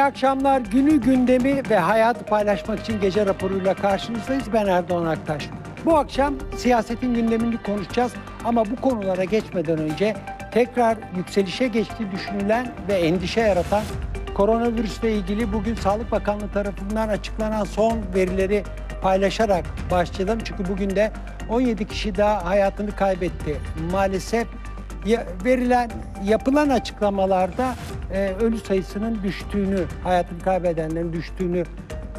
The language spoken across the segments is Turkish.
İyi akşamlar. Günü gündemi ve hayatı paylaşmak için gece raporuyla karşınızdayız. Ben Erdoğan Aktaş. Bu akşam siyasetin gündemini konuşacağız ama bu konulara geçmeden önce tekrar yükselişe geçtiği düşünülen ve endişe yaratan koronavirüsle ilgili bugün Sağlık Bakanlığı tarafından açıklanan son verileri paylaşarak başlayalım. Çünkü bugün de 17 kişi daha hayatını kaybetti. Maalesef verilen yapılan açıklamalarda e, ölü sayısının düştüğünü, hayatını kaybedenlerin düştüğünü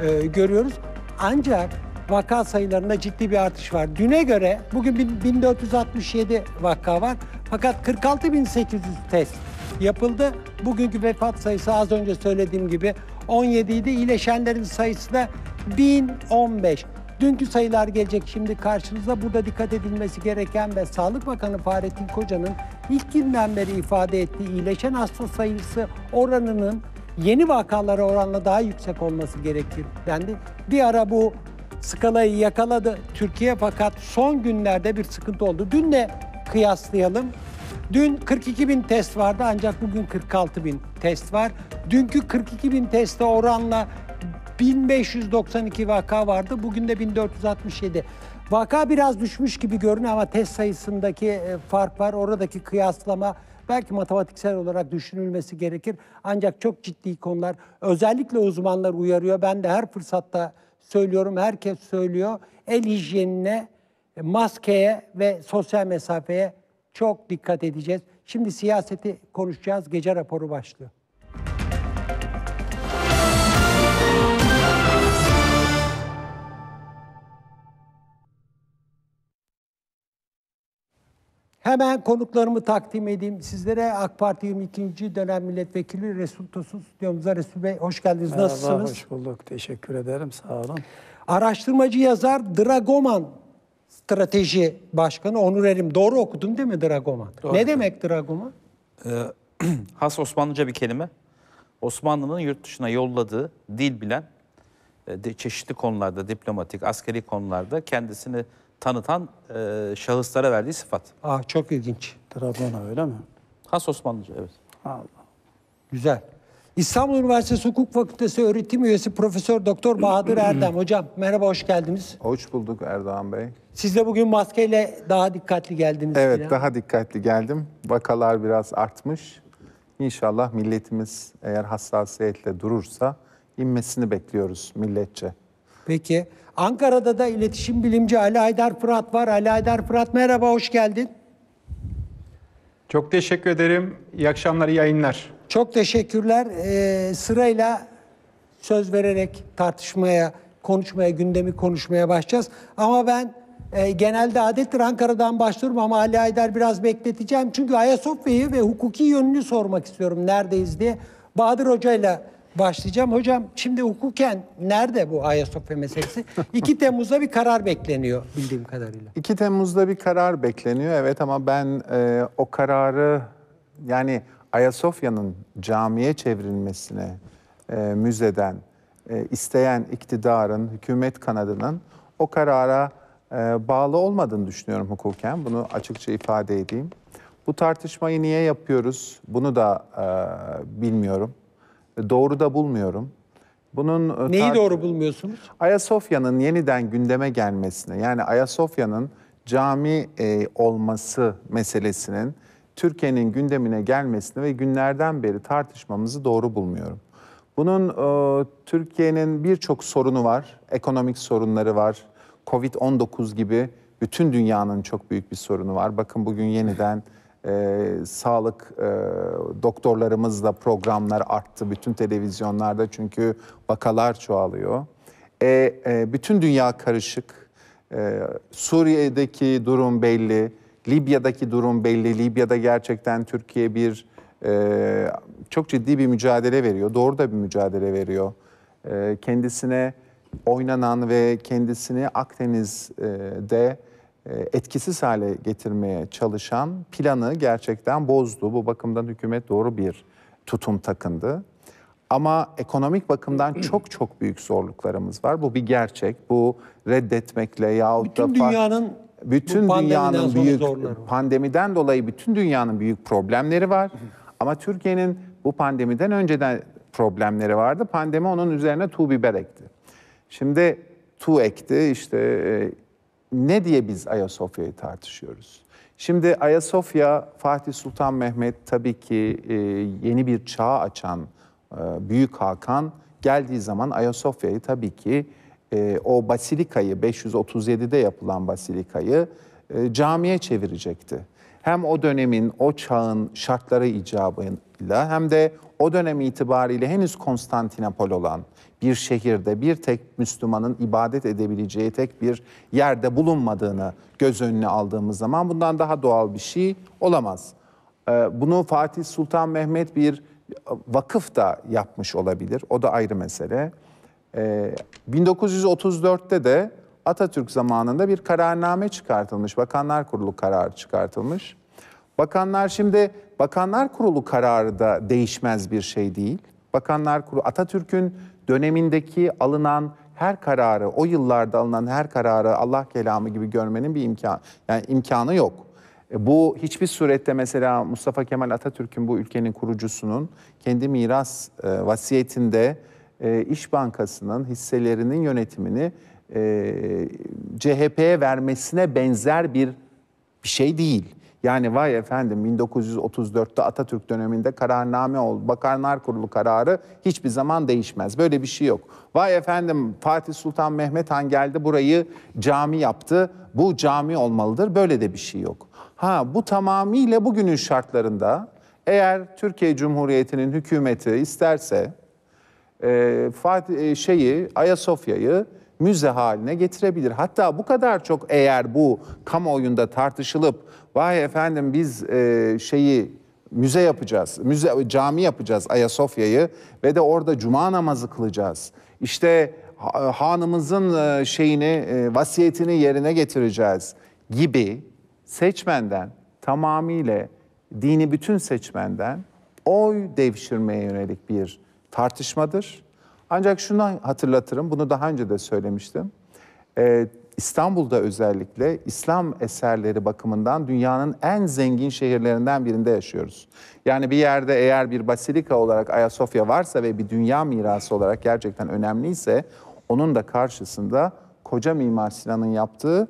e, görüyoruz. Ancak vaka sayılarında ciddi bir artış var. Düne göre bugün 1467 vaka var fakat 46800 test yapıldı. Bugünkü vefat sayısı az önce söylediğim gibi 17 idi. İyileşenlerin sayısı da 1015. Dünkü sayılar gelecek şimdi karşınıza. Burada dikkat edilmesi gereken ve Sağlık Bakanı Fahrettin Koca'nın ilk günden beri ifade ettiği iyileşen hasta sayısı oranının yeni vakalara oranla daha yüksek olması gerekir dendi. Bir ara bu skalayı yakaladı Türkiye fakat son günlerde bir sıkıntı oldu. Dünle kıyaslayalım. Dün 42 bin test vardı ancak bugün 46 bin test var. Dünkü 42 bin teste oranla 1592 vaka vardı. Bugün de 1467. Vaka biraz düşmüş gibi görünüyor ama test sayısındaki e, fark var. Oradaki kıyaslama belki matematiksel olarak düşünülmesi gerekir. Ancak çok ciddi konular özellikle uzmanlar uyarıyor. Ben de her fırsatta söylüyorum, herkes söylüyor. El hijyenine, e, maskeye ve sosyal mesafeye çok dikkat edeceğiz. Şimdi siyaseti konuşacağız. Gece raporu başlıyor. Hemen konuklarımı takdim edeyim. Sizlere AK Parti 22. dönem milletvekili Resul Tosun stüdyomuza Resul Bey hoş geldiniz. Merhaba, Nasılsınız? Hoş bulduk. Teşekkür ederim. Sağ olun. Araştırmacı yazar Dragoman Strateji Başkanı Onur Erim. Doğru okudum değil mi Dragoman? Doğru. Ne demek Dragoman? Ee, has Osmanlıca bir kelime. Osmanlı'nın yurt dışına yolladığı dil bilen e, çeşitli konularda diplomatik, askeri konularda kendisini tanıtan e, şahıslara verdiği sıfat. Ah çok ilginç. Trabzon'a öyle mi? Has Osmanlıca evet. Allah. Güzel. İstanbul Üniversitesi Hukuk Fakültesi öğretim üyesi Profesör Doktor Bahadır Erdem. Hocam merhaba hoş geldiniz. Hoş bulduk Erdoğan Bey. Siz de bugün maskeyle daha dikkatli geldiniz. Evet bile. daha dikkatli geldim. Vakalar biraz artmış. İnşallah milletimiz eğer hassasiyetle durursa inmesini bekliyoruz milletçe. Peki Ankara'da da iletişim bilimci Ali Aydar Fırat var. Ali Aydar Fırat merhaba, hoş geldin. Çok teşekkür ederim. İyi akşamlar, iyi yayınlar. Çok teşekkürler. Ee, sırayla söz vererek tartışmaya, konuşmaya, gündemi konuşmaya başlayacağız. Ama ben e, genelde adettir Ankara'dan başlıyorum ama Ali Aydar biraz bekleteceğim. Çünkü Ayasofya'yı ve hukuki yönünü sormak istiyorum neredeyiz diye. Bahadır Hocayla. ile başlayacağım. Hocam şimdi hukuken nerede bu Ayasofya meselesi? 2 Temmuz'da bir karar bekleniyor bildiğim kadarıyla. 2 Temmuz'da bir karar bekleniyor evet ama ben e, o kararı yani Ayasofya'nın camiye çevrilmesine e, müzeden e, isteyen iktidarın, hükümet kanadının o karara e, bağlı olmadığını düşünüyorum hukuken. Bunu açıkça ifade edeyim. Bu tartışmayı niye yapıyoruz? Bunu da e, bilmiyorum. E, doğru da bulmuyorum. Bunun e, Neyi doğru bulmuyorsunuz? Ayasofya'nın yeniden gündeme gelmesine, yani Ayasofya'nın cami e, olması meselesinin Türkiye'nin gündemine gelmesine ve günlerden beri tartışmamızı doğru bulmuyorum. Bunun e, Türkiye'nin birçok sorunu var. Ekonomik sorunları var. Covid-19 gibi bütün dünyanın çok büyük bir sorunu var. Bakın bugün yeniden e, sağlık e, doktorlarımızla programlar arttı bütün televizyonlarda çünkü vakalar çoğalıyor. E, e, bütün dünya karışık. E, Suriye'deki durum belli, Libya'daki durum belli. Libya'da gerçekten Türkiye bir e, çok ciddi bir mücadele veriyor, doğru da bir mücadele veriyor. E, kendisine oynanan ve kendisini Akdeniz'de e, etkisiz hale getirmeye çalışan planı gerçekten bozdu. Bu bakımdan hükümet doğru bir tutum takındı. Ama ekonomik bakımdan çok çok büyük zorluklarımız var. Bu bir gerçek. Bu reddetmekle yahut bütün da... Bütün dünyanın bütün dünyanın büyük pandemiden dolayı bütün dünyanın büyük problemleri var. Ama Türkiye'nin bu pandemiden önceden problemleri vardı. Pandemi onun üzerine tu biber ekti. Şimdi tu ekti işte e, ne diye biz Ayasofya'yı tartışıyoruz? Şimdi Ayasofya Fatih Sultan Mehmet tabii ki e, yeni bir çağ açan e, Büyük Hakan geldiği zaman Ayasofya'yı tabii ki e, o basilikayı 537'de yapılan basilikayı e, camiye çevirecekti. Hem o dönemin, o çağın şartları icabıyla hem de o dönem itibariyle henüz Konstantinopol olan bir şehirde bir tek Müslümanın ibadet edebileceği tek bir yerde bulunmadığını göz önüne aldığımız zaman bundan daha doğal bir şey olamaz. Ee, bunu Fatih Sultan Mehmet bir e, vakıf da yapmış olabilir. O da ayrı mesele. 1934'te ee, de Atatürk zamanında bir kararname çıkartılmış. Bakanlar Kurulu kararı çıkartılmış. Bakanlar şimdi Bakanlar Kurulu kararı da değişmez bir şey değil. Bakanlar Kurulu Atatürk'ün dönemindeki alınan her kararı, o yıllarda alınan her kararı Allah kelamı gibi görmenin bir imkan, yani imkanı yok. E, bu hiçbir surette mesela Mustafa Kemal Atatürk'ün bu ülkenin kurucusunun kendi miras e, vasiyetinde e, İş Bankası'nın hisselerinin yönetimini e, CHP'ye vermesine benzer bir bir şey değil. Yani vay efendim 1934'te Atatürk döneminde kararname oldu. Bakanlar Kurulu kararı hiçbir zaman değişmez. Böyle bir şey yok. Vay efendim Fatih Sultan Mehmet Han geldi burayı cami yaptı. Bu cami olmalıdır. Böyle de bir şey yok. Ha bu tamamıyla bugünün şartlarında eğer Türkiye Cumhuriyeti'nin hükümeti isterse e, Fatih, e, şeyi Ayasofya'yı müze haline getirebilir. Hatta bu kadar çok eğer bu kamuoyunda tartışılıp vay efendim biz e, şeyi müze yapacağız, müze cami yapacağız Ayasofya'yı ve de orada cuma namazı kılacağız. İşte hanımızın e, şeyini, e, vasiyetini yerine getireceğiz gibi seçmenden tamamıyla dini bütün seçmenden oy devşirmeye yönelik bir tartışmadır. Ancak şunu hatırlatırım, bunu daha önce de söylemiştim. E, İstanbul'da özellikle İslam eserleri bakımından dünyanın en zengin şehirlerinden birinde yaşıyoruz. Yani bir yerde eğer bir basilika olarak Ayasofya varsa ve bir dünya mirası olarak gerçekten önemliyse onun da karşısında koca Mimar Sinan'ın yaptığı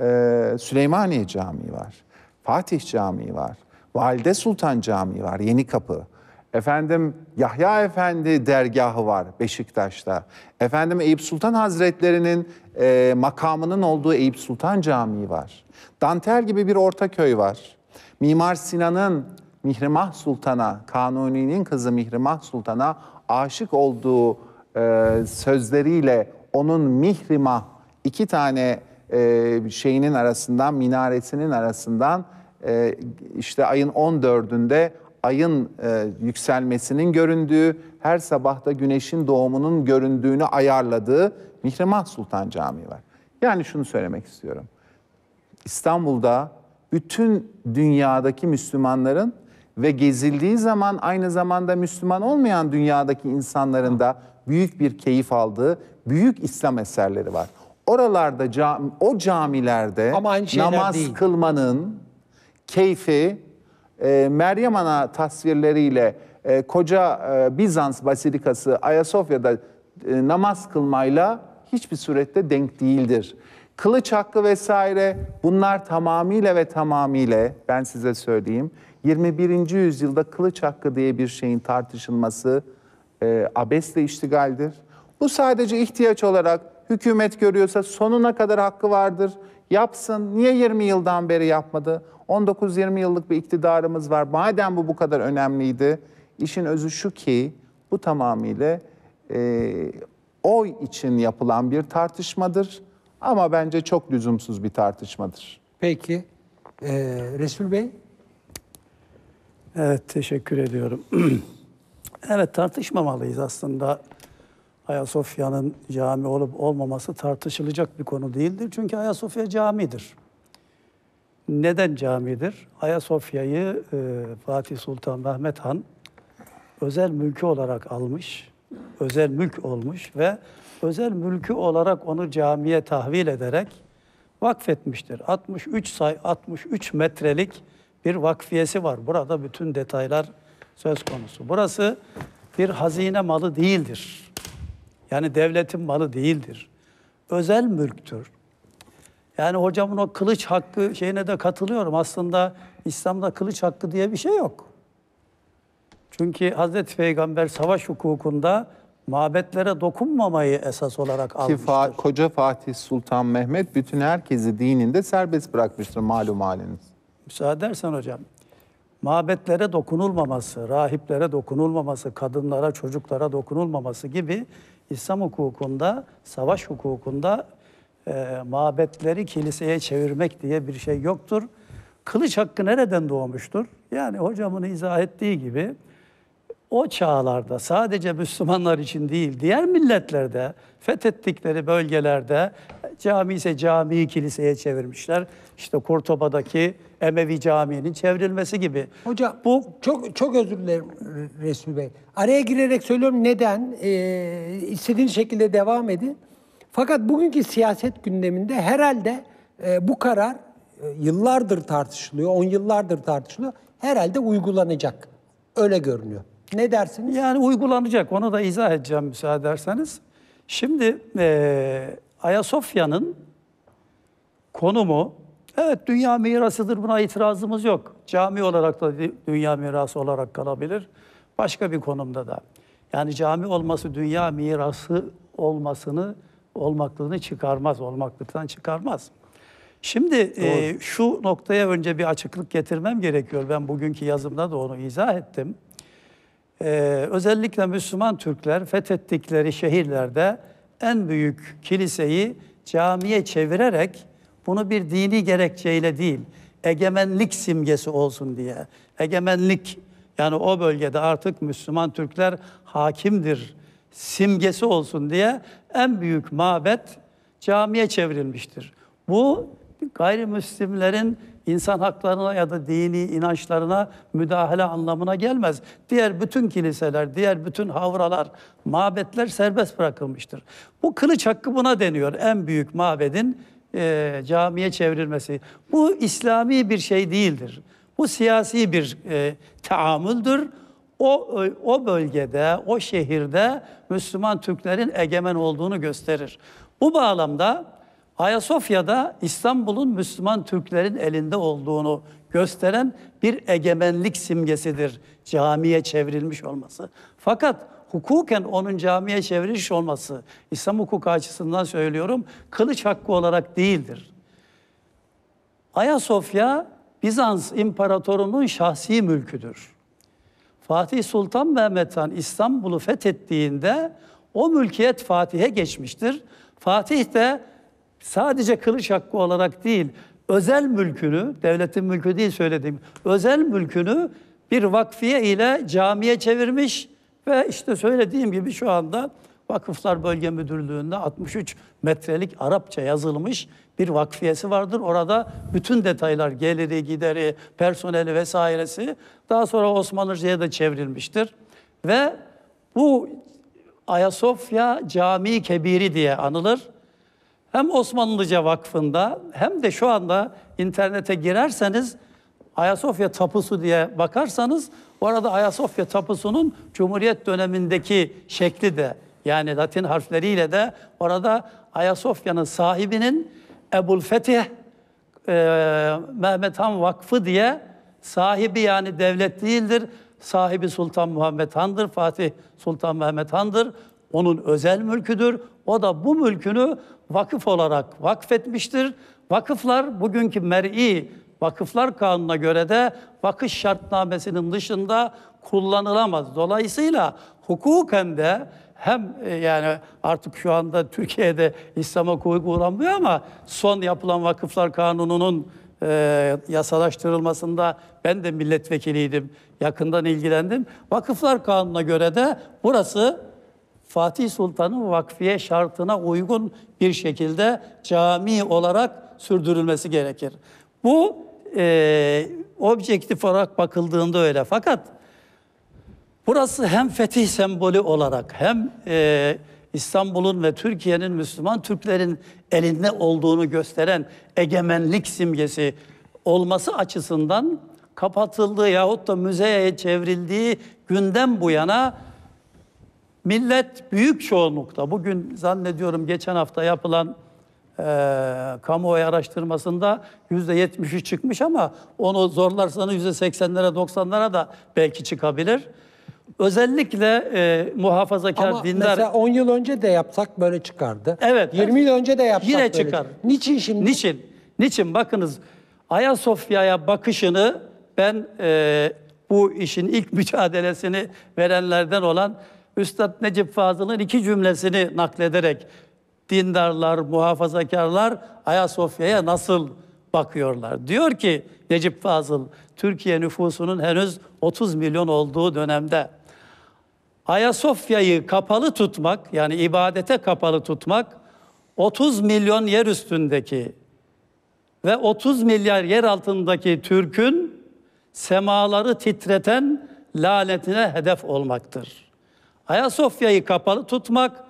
e, Süleymaniye Camii var. Fatih Camii var. Valide Sultan Camii var. Yeni Kapı. Efendim Yahya Efendi dergahı var Beşiktaş'ta. Efendim Eyüp Sultan Hazretleri'nin e, makamının olduğu Eyüp Sultan Camii var. Dantel gibi bir Ortaköy var. Mimar Sinan'ın Mihrimah Sultan'a, Kanuni'nin kızı Mihrimah Sultan'a aşık olduğu e, sözleriyle onun Mihrimah iki tane e, şeyinin arasından, minaresinin arasından e, işte ayın 14'ünde ayın e, yükselmesinin göründüğü, her sabahta güneşin doğumunun göründüğünü ayarladığı Mihrimah Sultan Camii var. Yani şunu söylemek istiyorum. İstanbul'da bütün dünyadaki Müslümanların ve gezildiği zaman aynı zamanda Müslüman olmayan dünyadaki insanların da büyük bir keyif aldığı büyük İslam eserleri var. Oralarda cam, o camilerde namaz değil. kılmanın keyfi ee, Meryem Ana tasvirleriyle e, koca e, Bizans Basilikası Ayasofya'da e, namaz kılmayla hiçbir surette denk değildir. Kılıç hakkı vesaire bunlar tamamıyla ve tamamıyla ben size söyleyeyim 21. yüzyılda kılıç hakkı diye bir şeyin tartışılması e, abesle iştigaldir. Bu sadece ihtiyaç olarak hükümet görüyorsa sonuna kadar hakkı vardır. Yapsın. Niye 20 yıldan beri yapmadı? 19-20 yıllık bir iktidarımız var. Madem bu bu kadar önemliydi, işin özü şu ki bu tamamıyla e, oy için yapılan bir tartışmadır. Ama bence çok lüzumsuz bir tartışmadır. Peki, e, Resul Bey? Evet, teşekkür ediyorum. evet, tartışmamalıyız aslında. Ayasofya'nın cami olup olmaması tartışılacak bir konu değildir. Çünkü Ayasofya camidir. Neden camidir? Ayasofya'yı e, Fatih Sultan Mehmet Han özel mülkü olarak almış, özel mülk olmuş ve özel mülkü olarak onu camiye tahvil ederek vakfetmiştir. 63 say 63 metrelik bir vakfiyesi var. Burada bütün detaylar söz konusu. Burası bir hazine malı değildir. Yani devletin malı değildir. Özel mülktür. Yani hocamın o kılıç hakkı şeyine de katılıyorum. Aslında İslam'da kılıç hakkı diye bir şey yok. Çünkü Hazreti Peygamber savaş hukukunda mabetlere dokunmamayı esas olarak almıştır. Ki Fa koca Fatih Sultan Mehmet bütün herkesi dininde serbest bırakmıştır malum haliniz. Müsaade edersen hocam. Mabetlere dokunulmaması, rahiplere dokunulmaması, kadınlara, çocuklara dokunulmaması gibi İslam hukukunda, savaş hukukunda e, mabetleri kiliseye çevirmek diye bir şey yoktur. Kılıç hakkı nereden doğmuştur? Yani hocamın izah ettiği gibi o çağlarda sadece Müslümanlar için değil diğer milletlerde fethettikleri bölgelerde cami ise camiyi kiliseye çevirmişler. İşte Kurtoba'daki Emevi Camii'nin çevrilmesi gibi. Hocam bu çok çok özür dilerim Resmi Bey. Araya girerek söylüyorum neden? Ee, istediğiniz şekilde devam edin. Fakat bugünkü siyaset gündeminde herhalde e, bu karar e, yıllardır tartışılıyor, on yıllardır tartışılıyor. Herhalde uygulanacak. Öyle görünüyor. Ne dersiniz? Yani uygulanacak. Onu da izah edeceğim müsaade ederseniz. Şimdi e, Ayasofya'nın konumu, evet dünya mirasıdır buna itirazımız yok. Cami olarak da dünya mirası olarak kalabilir. Başka bir konumda da. Yani cami olması dünya mirası olmasını olmaklığını çıkarmaz, olmaklıktan çıkarmaz. Şimdi e, şu noktaya önce bir açıklık getirmem gerekiyor. Ben bugünkü yazımda da onu izah ettim. E, özellikle Müslüman Türkler fethettikleri şehirlerde en büyük kiliseyi camiye çevirerek bunu bir dini gerekçeyle değil, egemenlik simgesi olsun diye, egemenlik yani o bölgede artık Müslüman Türkler hakimdir simgesi olsun diye en büyük mabet camiye çevrilmiştir. Bu gayrimüslimlerin insan haklarına ya da dini inançlarına müdahale anlamına gelmez. Diğer bütün kiliseler, diğer bütün havralar, mabetler serbest bırakılmıştır. Bu kılıç hakkı buna deniyor. En büyük mabedin e, camiye çevrilmesi. Bu İslami bir şey değildir. Bu siyasi bir e, taamüldür o, e, o bölgede, o şehirde Müslüman Türklerin egemen olduğunu gösterir. Bu bağlamda Ayasofya'da İstanbul'un Müslüman Türklerin elinde olduğunu gösteren bir egemenlik simgesidir camiye çevrilmiş olması. Fakat hukuken onun camiye çevrilmiş olması, İslam hukuku açısından söylüyorum, kılıç hakkı olarak değildir. Ayasofya Bizans imparatorunun şahsi mülküdür. Fatih Sultan Mehmet Han İstanbul'u fethettiğinde o mülkiyet Fatih'e geçmiştir. Fatih de sadece kılıç hakkı olarak değil, özel mülkünü, devletin mülkü değil söylediğim, özel mülkünü bir vakfiye ile camiye çevirmiş ve işte söylediğim gibi şu anda Vakıflar Bölge Müdürlüğü'nde 63 metrelik Arapça yazılmış bir vakfiyesi vardır. Orada bütün detaylar geliri, gideri, personeli vesairesi daha sonra Osmanlıca'ya da çevrilmiştir. Ve bu Ayasofya Camii Kebiri diye anılır. Hem Osmanlıca Vakfı'nda hem de şu anda internete girerseniz Ayasofya Tapusu diye bakarsanız bu arada Ayasofya Tapusu'nun Cumhuriyet dönemindeki şekli de yani Latin harfleriyle de orada Ayasofya'nın sahibinin Ebul Fetih e, Mehmet Han Vakfı diye sahibi yani devlet değildir. Sahibi Sultan Muhammed Han'dır, Fatih Sultan Mehmet Han'dır. Onun özel mülküdür. O da bu mülkünü vakıf olarak vakfetmiştir. Vakıflar bugünkü mer'i vakıflar kanununa göre de vakıf şartnamesinin dışında kullanılamaz. Dolayısıyla hukuken de hem e, yani artık şu anda Türkiye'de İslam'a koygu uğranmıyor ama son yapılan vakıflar kanununun e, yasalaştırılmasında ben de milletvekiliydim. Yakından ilgilendim. Vakıflar kanununa göre de burası Fatih Sultan'ın vakfiye şartına uygun bir şekilde cami olarak sürdürülmesi gerekir. Bu e, objektif olarak bakıldığında öyle. Fakat Burası hem fetih sembolü olarak hem e, İstanbul'un ve Türkiye'nin Müslüman Türklerin elinde olduğunu gösteren egemenlik simgesi olması açısından kapatıldığı yahut da müzeye çevrildiği günden bu yana millet büyük çoğunlukta bugün zannediyorum geçen hafta yapılan e, kamuoyu araştırmasında yüzde %70'i çıkmış ama onu zorlarsanız yüzde seksenlere doksanlara da belki çıkabilir. Özellikle e, muhafazakar Ama dindar... mesela 10 yıl önce de yapsak böyle çıkardı. Evet. 20 yıl önce de yapsak yine çıkar. çıkar. Niçin şimdi? Niçin? Niçin? Bakınız Ayasofya'ya bakışını ben e, bu işin ilk mücadelesini verenlerden olan Üstad Necip Fazıl'ın iki cümlesini naklederek dindarlar, muhafazakarlar Ayasofya'ya nasıl bakıyorlar? Diyor ki Necip Fazıl, Türkiye nüfusunun henüz 30 milyon olduğu dönemde Ayasofya'yı kapalı tutmak yani ibadete kapalı tutmak 30 milyon yer üstündeki ve 30 milyar yer altındaki Türk'ün semaları titreten lanetine hedef olmaktır. Ayasofya'yı kapalı tutmak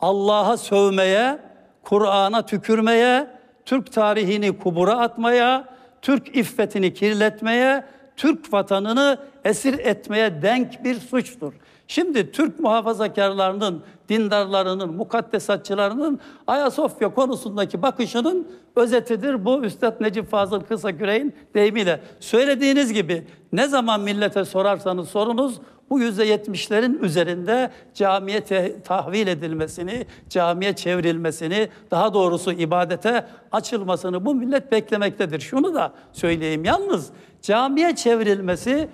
Allah'a sövmeye, Kur'an'a tükürmeye, Türk tarihini kubura atmaya, Türk iffetini kirletmeye, Türk vatanını esir etmeye denk bir suçtur. Şimdi Türk muhafazakarlarının, dindarlarının, mukaddesatçılarının Ayasofya konusundaki bakışının özetidir bu Üstad Necip Fazıl Kısaküre'nin deyimiyle. Söylediğiniz gibi ne zaman millete sorarsanız sorunuz bu yüzde yetmişlerin üzerinde camiye te- tahvil edilmesini, camiye çevrilmesini, daha doğrusu ibadete açılmasını bu millet beklemektedir. Şunu da söyleyeyim yalnız camiye çevrilmesi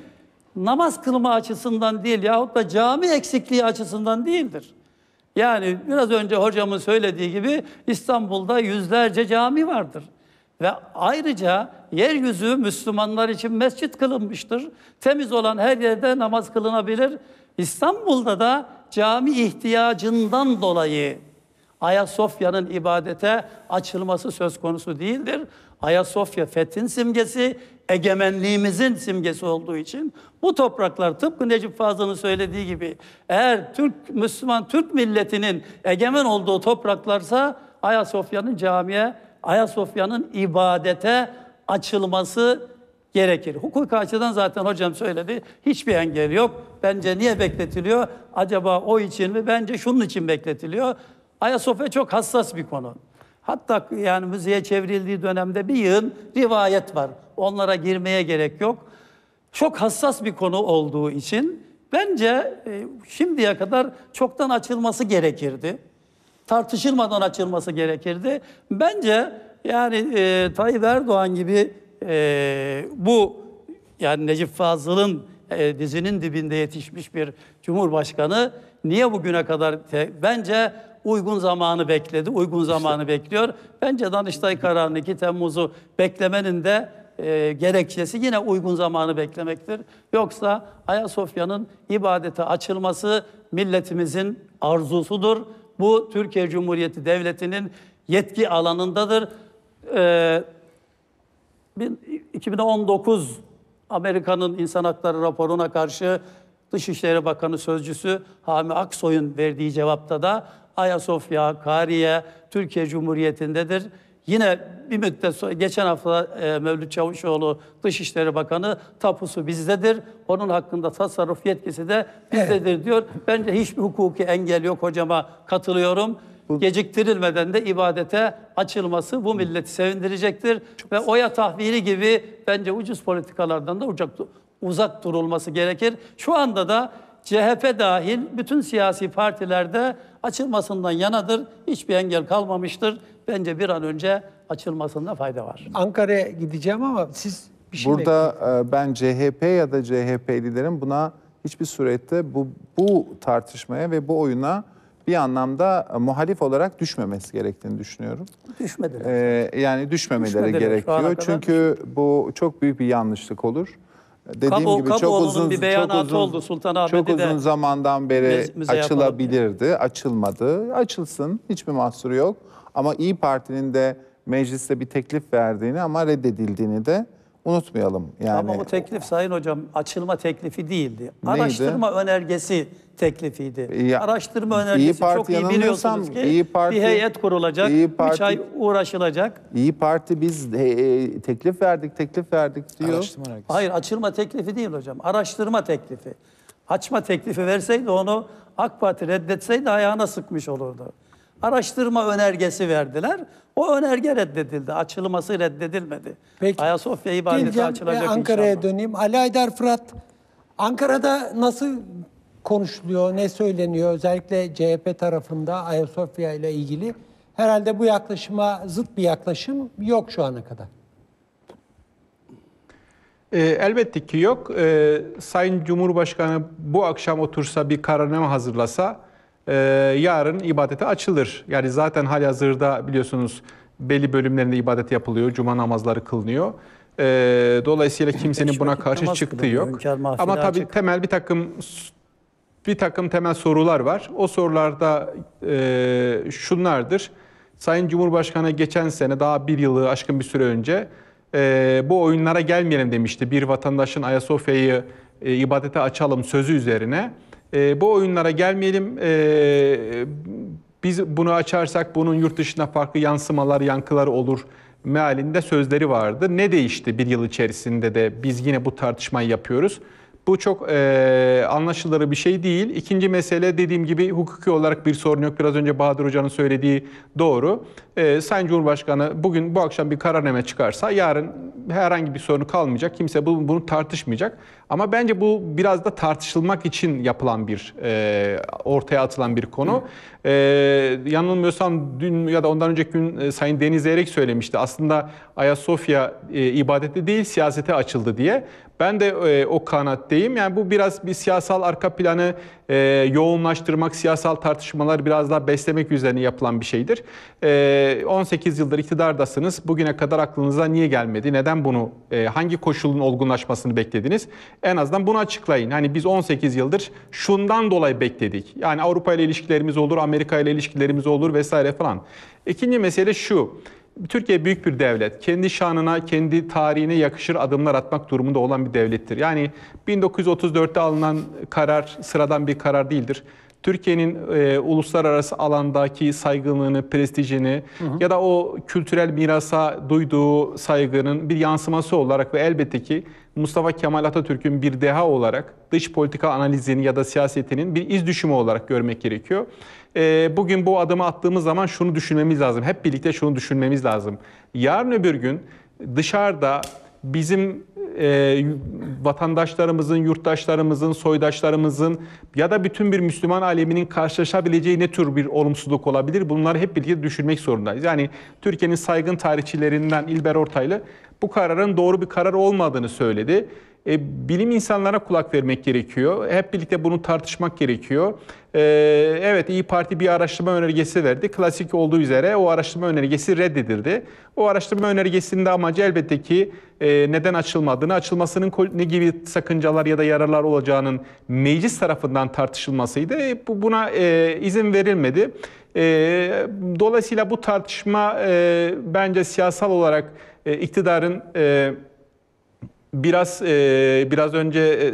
namaz kılma açısından değil yahut da cami eksikliği açısından değildir. Yani biraz önce hocamın söylediği gibi İstanbul'da yüzlerce cami vardır. Ve ayrıca yeryüzü Müslümanlar için mescit kılınmıştır. Temiz olan her yerde namaz kılınabilir. İstanbul'da da cami ihtiyacından dolayı Ayasofya'nın ibadete açılması söz konusu değildir. Ayasofya fethin simgesi, egemenliğimizin simgesi olduğu için bu topraklar tıpkı Necip Fazıl'ın söylediği gibi eğer Türk Müslüman Türk milletinin egemen olduğu topraklarsa Ayasofya'nın camiye, Ayasofya'nın ibadete açılması gerekir. Hukuk açıdan zaten hocam söyledi. Hiçbir engel yok. Bence niye bekletiliyor? Acaba o için mi? Bence şunun için bekletiliyor. Ayasofya çok hassas bir konu. Hatta yani müziğe çevrildiği dönemde bir yığın rivayet var onlara girmeye gerek yok. Çok hassas bir konu olduğu için bence e, şimdiye kadar çoktan açılması gerekirdi. Tartışılmadan açılması gerekirdi. Bence yani e, Tayyip Erdoğan gibi e, bu yani Necip Fazıl'ın e, dizinin dibinde yetişmiş bir cumhurbaşkanı niye bugüne kadar te, bence uygun zamanı bekledi, uygun zamanı işte. bekliyor. Bence Danıştay kararını 2 Temmuz'u beklemenin de e, gerekçesi yine uygun zamanı beklemektir. Yoksa Ayasofya'nın ibadete açılması milletimizin arzusudur. Bu Türkiye Cumhuriyeti Devleti'nin yetki alanındadır. E, 2019 Amerika'nın insan hakları raporuna karşı Dışişleri Bakanı Sözcüsü Hami Aksoy'un verdiği cevapta da Ayasofya, Kariye, Türkiye Cumhuriyeti'ndedir. Yine bir müddet sonra, geçen hafta e, Mevlüt Çavuşoğlu Dışişleri Bakanı tapusu bizdedir. Onun hakkında tasarruf yetkisi de bizdedir evet. diyor. Bence hiçbir hukuki engel yok hocama katılıyorum. Bu... Geciktirilmeden de ibadete açılması bu milleti sevindirecektir. Çok Ve oya tahvili gibi bence ucuz politikalardan da uzak, uzak durulması gerekir. Şu anda da CHP dahil bütün siyasi partilerde açılmasından yanadır. Hiçbir engel kalmamıştır bence bir an önce açılmasında fayda var. Ankara'ya gideceğim ama siz bir şey Burada e, ben CHP ya da CHP'lilerin buna hiçbir surette bu, bu tartışmaya ve bu oyuna bir anlamda e, muhalif olarak düşmemesi gerektiğini düşünüyorum. Düşmediler. E, yani düşmemeleri Düşmediler gerekiyor. kadar. Çünkü bu çok büyük bir yanlışlık olur. Dediğim Kamu- gibi çok uzun bir beyanatı çok uzun oldu Sultan çok Ahmet'e uzun zamandan beri müze- müze açılabilirdi, açılmadı. Açılsın, hiçbir mahsuru yok. Ama İyi Parti'nin de mecliste bir teklif verdiğini ama reddedildiğini de unutmayalım. Yani Ama o teklif Sayın Hocam açılma teklifi değildi. Neydi? Araştırma önergesi teklifiydi. Ya, araştırma önergesi İyi Parti çok iyi biliyorsunuz ki İyi Parti, bir heyet kurulacak, İyi Parti, 3 ay uğraşılacak. İyi Parti biz he, he, teklif verdik, teklif verdik diyor. Araştırma önergesi. Hayır açılma teklifi değil hocam, araştırma teklifi. Açma teklifi verseydi onu AK Parti reddetseydi ayağına sıkmış olurdu araştırma önergesi verdiler. O önerge reddedildi. Açılması reddedilmedi. Peki. Ayasofya ibadeti açılacak Ankara'ya döneyim. Ali Aydar Fırat, Ankara'da nasıl konuşuluyor, ne söyleniyor özellikle CHP tarafında Ayasofya ile ilgili? Herhalde bu yaklaşıma zıt bir yaklaşım yok şu ana kadar. Ee, elbette ki yok. Ee, Sayın Cumhurbaşkanı bu akşam otursa bir kararname hazırlasa e, yarın ibadete açılır. Yani zaten halihazırda biliyorsunuz belli bölümlerinde ibadet yapılıyor. Cuma namazları kılınıyor. E, dolayısıyla kimsenin buna karşı çıktığı yok. Ama tabii temel bir takım bir takım temel sorular var. O sorularda e, şunlardır. Sayın Cumhurbaşkanı geçen sene daha bir yılı aşkın bir süre önce e, bu oyunlara gelmeyelim demişti. Bir vatandaşın Ayasofya'yı e, ibadete açalım sözü üzerine. E, bu oyunlara gelmeyelim. E, biz bunu açarsak bunun yurt dışına farklı yansımalar, yankılar olur mealinde sözleri vardı. Ne değişti bir yıl içerisinde de biz yine bu tartışmayı yapıyoruz. Bu çok e, anlaşılır bir şey değil. İkinci mesele dediğim gibi hukuki olarak bir sorun yok. Biraz önce Bahadır Hoca'nın söylediği doğru. E, Sayın Cumhurbaşkanı bugün bu akşam bir kararname çıkarsa yarın herhangi bir sorunu kalmayacak. Kimse bunu, bunu tartışmayacak. Ama bence bu biraz da tartışılmak için yapılan bir e, ortaya atılan bir konu. E, yanılmıyorsam dün ya da ondan önceki gün e, Sayın Deniz Erek söylemişti. Aslında Ayasofya e, ibadete değil siyasete açıldı diye. Ben de e, o kanaatteyim. Yani bu biraz bir siyasal arka planı e, yoğunlaştırmak, siyasal tartışmalar biraz daha beslemek üzerine yapılan bir şeydir. E, ee, 18 yıldır iktidardasınız. Bugüne kadar aklınıza niye gelmedi? Neden bunu, e, hangi koşulun olgunlaşmasını beklediniz? En azından bunu açıklayın. Hani biz 18 yıldır şundan dolayı bekledik. Yani Avrupa ile ilişkilerimiz olur, Amerika ile ilişkilerimiz olur vesaire falan. İkinci mesele şu. Türkiye büyük bir devlet. Kendi şanına, kendi tarihine yakışır adımlar atmak durumunda olan bir devlettir. Yani 1934'te alınan karar sıradan bir karar değildir. Türkiye'nin e, uluslararası alandaki saygınlığını, prestijini hı hı. ya da o kültürel mirasa duyduğu saygının bir yansıması olarak ve elbette ki Mustafa Kemal Atatürk'ün bir deha olarak dış politika analizinin ya da siyasetinin bir iz düşümü olarak görmek gerekiyor. E, bugün bu adımı attığımız zaman şunu düşünmemiz lazım. Hep birlikte şunu düşünmemiz lazım. Yarın öbür gün dışarıda bizim e, vatandaşlarımızın, yurttaşlarımızın, soydaşlarımızın ya da bütün bir Müslüman aleminin karşılaşabileceği ne tür bir olumsuzluk olabilir? Bunları hep birlikte düşünmek zorundayız. Yani Türkiye'nin saygın tarihçilerinden İlber Ortaylı bu kararın doğru bir karar olmadığını söyledi e, bilim insanlara kulak vermek gerekiyor. Hep birlikte bunu tartışmak gerekiyor. E, evet İyi Parti bir araştırma önergesi verdi. Klasik olduğu üzere o araştırma önergesi reddedildi. O araştırma önergesinin de amacı elbette ki e, neden açılmadığını, açılmasının ne gibi sakıncalar ya da yararlar olacağının meclis tarafından tartışılmasıydı. E, buna e, izin verilmedi. E, dolayısıyla bu tartışma e, bence siyasal olarak e, iktidarın... E, biraz e, biraz önce e,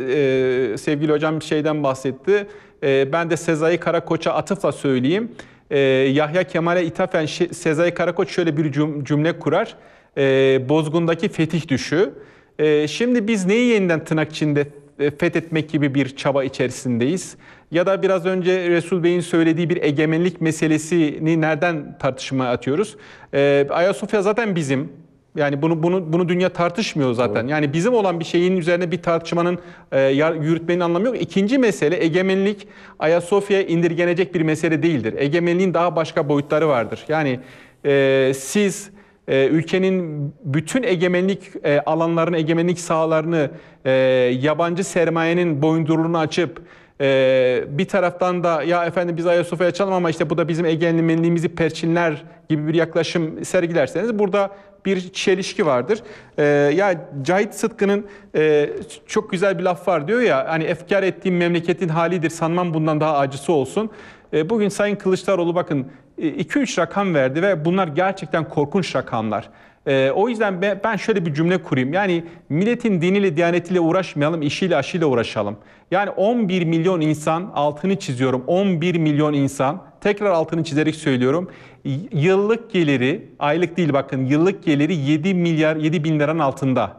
e sevgili hocam bir şeyden bahsetti. E, ben de Sezai Karakoç'a atıfla söyleyeyim. E, Yahya Kemal'e ithafen Sezai Karakoç şöyle bir cümle kurar. E, Bozgun'daki fetih düşü. E, şimdi biz neyi yeniden tırnak içinde fethetmek gibi bir çaba içerisindeyiz? Ya da biraz önce Resul Bey'in söylediği bir egemenlik meselesini nereden tartışmaya atıyoruz? E, Ayasofya zaten bizim. Yani bunu bunu bunu dünya tartışmıyor zaten. Evet. Yani bizim olan bir şeyin üzerine bir tartışmanın e, yürütmenin anlamı yok. İkinci mesele egemenlik Ayasofya'ya indirgenecek bir mesele değildir. Egemenliğin daha başka boyutları vardır. Yani e, siz e, ülkenin bütün egemenlik e, alanlarını, egemenlik sahalarını e, yabancı sermayenin boyundurluğunu açıp ee, bir taraftan da ya efendim biz Ayasofya'ya açalım ama işte bu da bizim egemenliğimizi perçinler gibi bir yaklaşım sergilerseniz burada bir çelişki vardır. E, ya Cahit Sıtkı'nın e, çok güzel bir laf var diyor ya hani efkar ettiğim memleketin halidir sanmam bundan daha acısı olsun. E, bugün Sayın Kılıçdaroğlu bakın 2-3 e, rakam verdi ve bunlar gerçekten korkunç rakamlar. Ee, o yüzden ben şöyle bir cümle kurayım. Yani milletin diniyle, diyanetiyle uğraşmayalım, işiyle, aşıyla uğraşalım. Yani 11 milyon insan, altını çiziyorum, 11 milyon insan, tekrar altını çizerek söylüyorum yıllık geliri, aylık değil bakın yıllık geliri 7 milyar 7 bin liranın altında.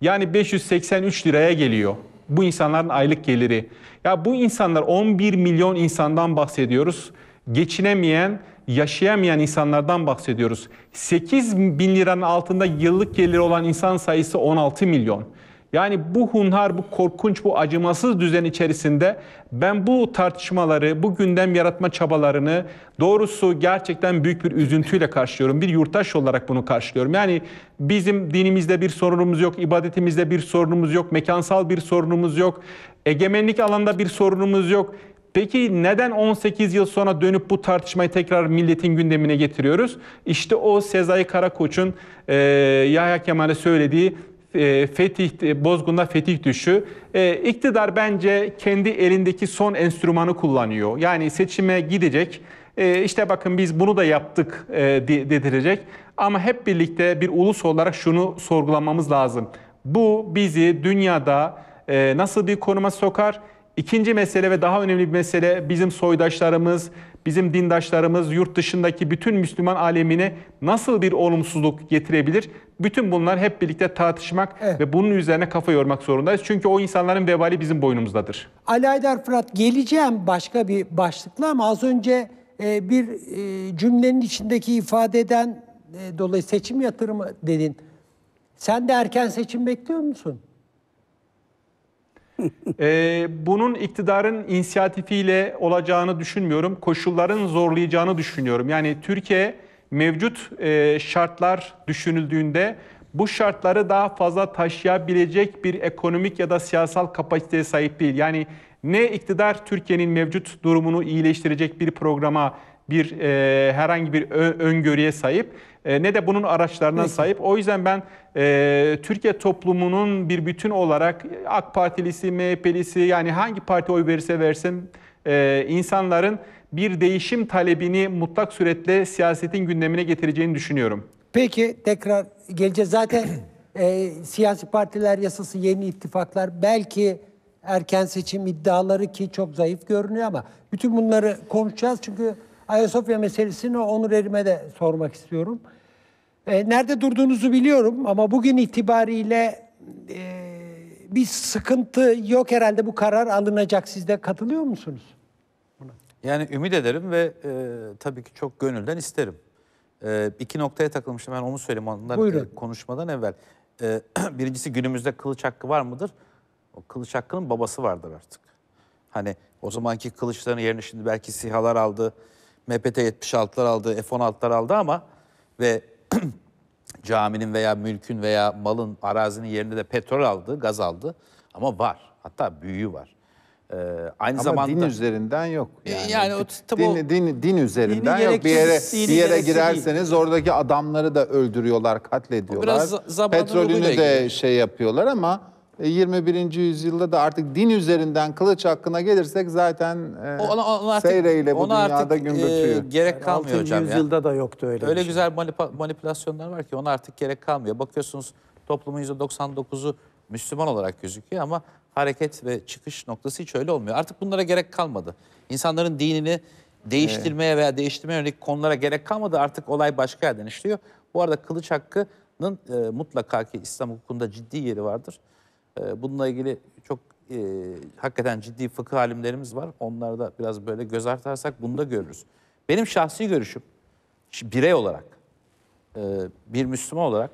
Yani 583 liraya geliyor bu insanların aylık geliri. Ya bu insanlar 11 milyon insandan bahsediyoruz. Geçinemeyen, yaşayamayan insanlardan bahsediyoruz. 8 bin liranın altında yıllık geliri olan insan sayısı 16 milyon. Yani bu hunhar, bu korkunç, bu acımasız düzen içerisinde ben bu tartışmaları, bu gündem yaratma çabalarını doğrusu gerçekten büyük bir üzüntüyle karşılıyorum. Bir yurttaş olarak bunu karşılıyorum. Yani bizim dinimizde bir sorunumuz yok, ibadetimizde bir sorunumuz yok, mekansal bir sorunumuz yok, egemenlik alanda bir sorunumuz yok. Peki neden 18 yıl sonra dönüp bu tartışmayı tekrar milletin gündemine getiriyoruz? İşte o Sezai Karakoç'un e, Yahya Kemal'e söylediği e, fetih e, bozgunda fetih düşü. E, iktidar bence kendi elindeki son enstrümanı kullanıyor. Yani seçime gidecek. E, işte bakın biz bunu da yaptık dedirecek. Ama hep birlikte bir ulus olarak şunu sorgulamamız lazım. Bu bizi dünyada nasıl bir konuma sokar? İkinci mesele ve daha önemli bir mesele bizim soydaşlarımız, bizim dindaşlarımız yurt dışındaki bütün Müslüman alemine nasıl bir olumsuzluk getirebilir? Bütün bunlar hep birlikte tartışmak evet. ve bunun üzerine kafa yormak zorundayız. Çünkü o insanların vebali bizim boynumuzdadır. Ali Aydar Fırat geleceğim başka bir başlıkla ama az önce e, bir e, cümlenin içindeki ifadeden e, dolayı seçim yatırımı dedin. Sen de erken seçim bekliyor musun? Ee, bunun iktidarın inisiyatifiyle olacağını düşünmüyorum. Koşulların zorlayacağını düşünüyorum. Yani Türkiye mevcut e, şartlar düşünüldüğünde bu şartları daha fazla taşıyabilecek bir ekonomik ya da siyasal kapasiteye sahip değil. Yani ne iktidar Türkiye'nin mevcut durumunu iyileştirecek bir programa, bir e, herhangi bir öngörüye sahip e, ne de bunun araçlarına Peki. sahip. O yüzden ben e, Türkiye toplumunun bir bütün olarak AK Partilisi, MHP'lisi yani hangi parti oy verirse versin e, insanların bir değişim talebini mutlak suretle siyasetin gündemine getireceğini düşünüyorum. Peki tekrar geleceğiz. Zaten e, siyasi partiler yasası, yeni ittifaklar belki erken seçim iddiaları ki çok zayıf görünüyor ama bütün bunları konuşacağız çünkü Ayasofya meselesini Onur Erim'e de sormak istiyorum. E, nerede durduğunuzu biliyorum ama bugün itibariyle e, bir sıkıntı yok herhalde bu karar alınacak. Siz de katılıyor musunuz? Buna? Yani ümit ederim ve e, tabii ki çok gönülden isterim. E, iki noktaya takılmıştım ben onu söyleyeyim ondan e, konuşmadan evvel. E, birincisi günümüzde kılıç hakkı var mıdır? O kılıç hakkının babası vardır artık. Hani o zamanki kılıçların yerini şimdi belki sihalar aldı MPT 76'lar aldı, F-16'lar aldı ama ve caminin veya mülkün veya malın, arazinin yerinde de petrol aldı, gaz aldı. Ama var. Hatta büyüğü var. Ee, aynı Ama zamanda din üzerinden yok. E, yani, yani o, din, o, din, din üzerinden yok. Bir yere bir yere girerseniz değil. oradaki adamları da öldürüyorlar, katlediyorlar. Biraz Petrolünü de ilgili. şey yapıyorlar ama 21. E, yüzyılda da artık din üzerinden kılıç hakkına gelirsek zaten e, ona, ona artık, seyreyle bu ona dünyada artık, gümbürtüyor. E, gerek kalmıyor 6. hocam. yüzyılda yani. da yoktu öyle. Öyle şey. güzel manipülasyonlar var ki ona artık gerek kalmıyor. Bakıyorsunuz toplumun %99'u Müslüman olarak gözüküyor ama hareket ve çıkış noktası hiç öyle olmuyor. Artık bunlara gerek kalmadı. İnsanların dinini değiştirmeye veya değiştirmeye yönelik konulara gerek kalmadı. Artık olay başka yerden işliyor. Bu arada kılıç hakkının e, mutlaka ki İslam hukukunda ciddi yeri vardır. Ee, bununla ilgili çok e, hakikaten ciddi fıkıh alimlerimiz var. Onları da biraz böyle göz artarsak bunu da görürüz. Benim şahsi görüşüm birey olarak, e, bir Müslüman olarak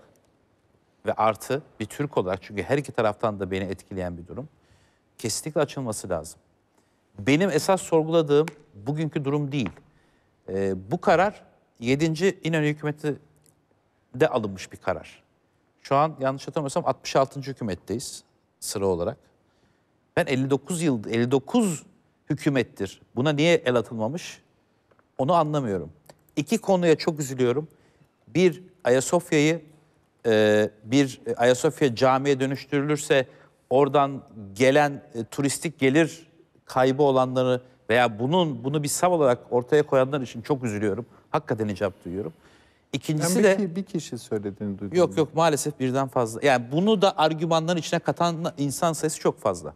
ve artı bir Türk olarak çünkü her iki taraftan da beni etkileyen bir durum. Kesinlikle açılması lazım. Benim esas sorguladığım bugünkü durum değil. E, bu karar 7. İnönü hükümeti de alınmış bir karar. Şu an yanlış hatırlamıyorsam 66. hükümetteyiz sıra olarak. Ben 59 yıl 59 hükümettir. Buna niye el atılmamış? Onu anlamıyorum. İki konuya çok üzülüyorum. Bir Ayasofya'yı e, bir e, Ayasofya camiye dönüştürülürse oradan gelen e, turistik gelir kaybı olanları veya bunun bunu bir sav olarak ortaya koyanlar için çok üzülüyorum. Hakikaten icap duyuyorum. İkincisi ben bir, de bir kişi söylediğini duydum. Yok yok maalesef birden fazla. Yani bunu da argümanların içine katan insan sayısı çok fazla.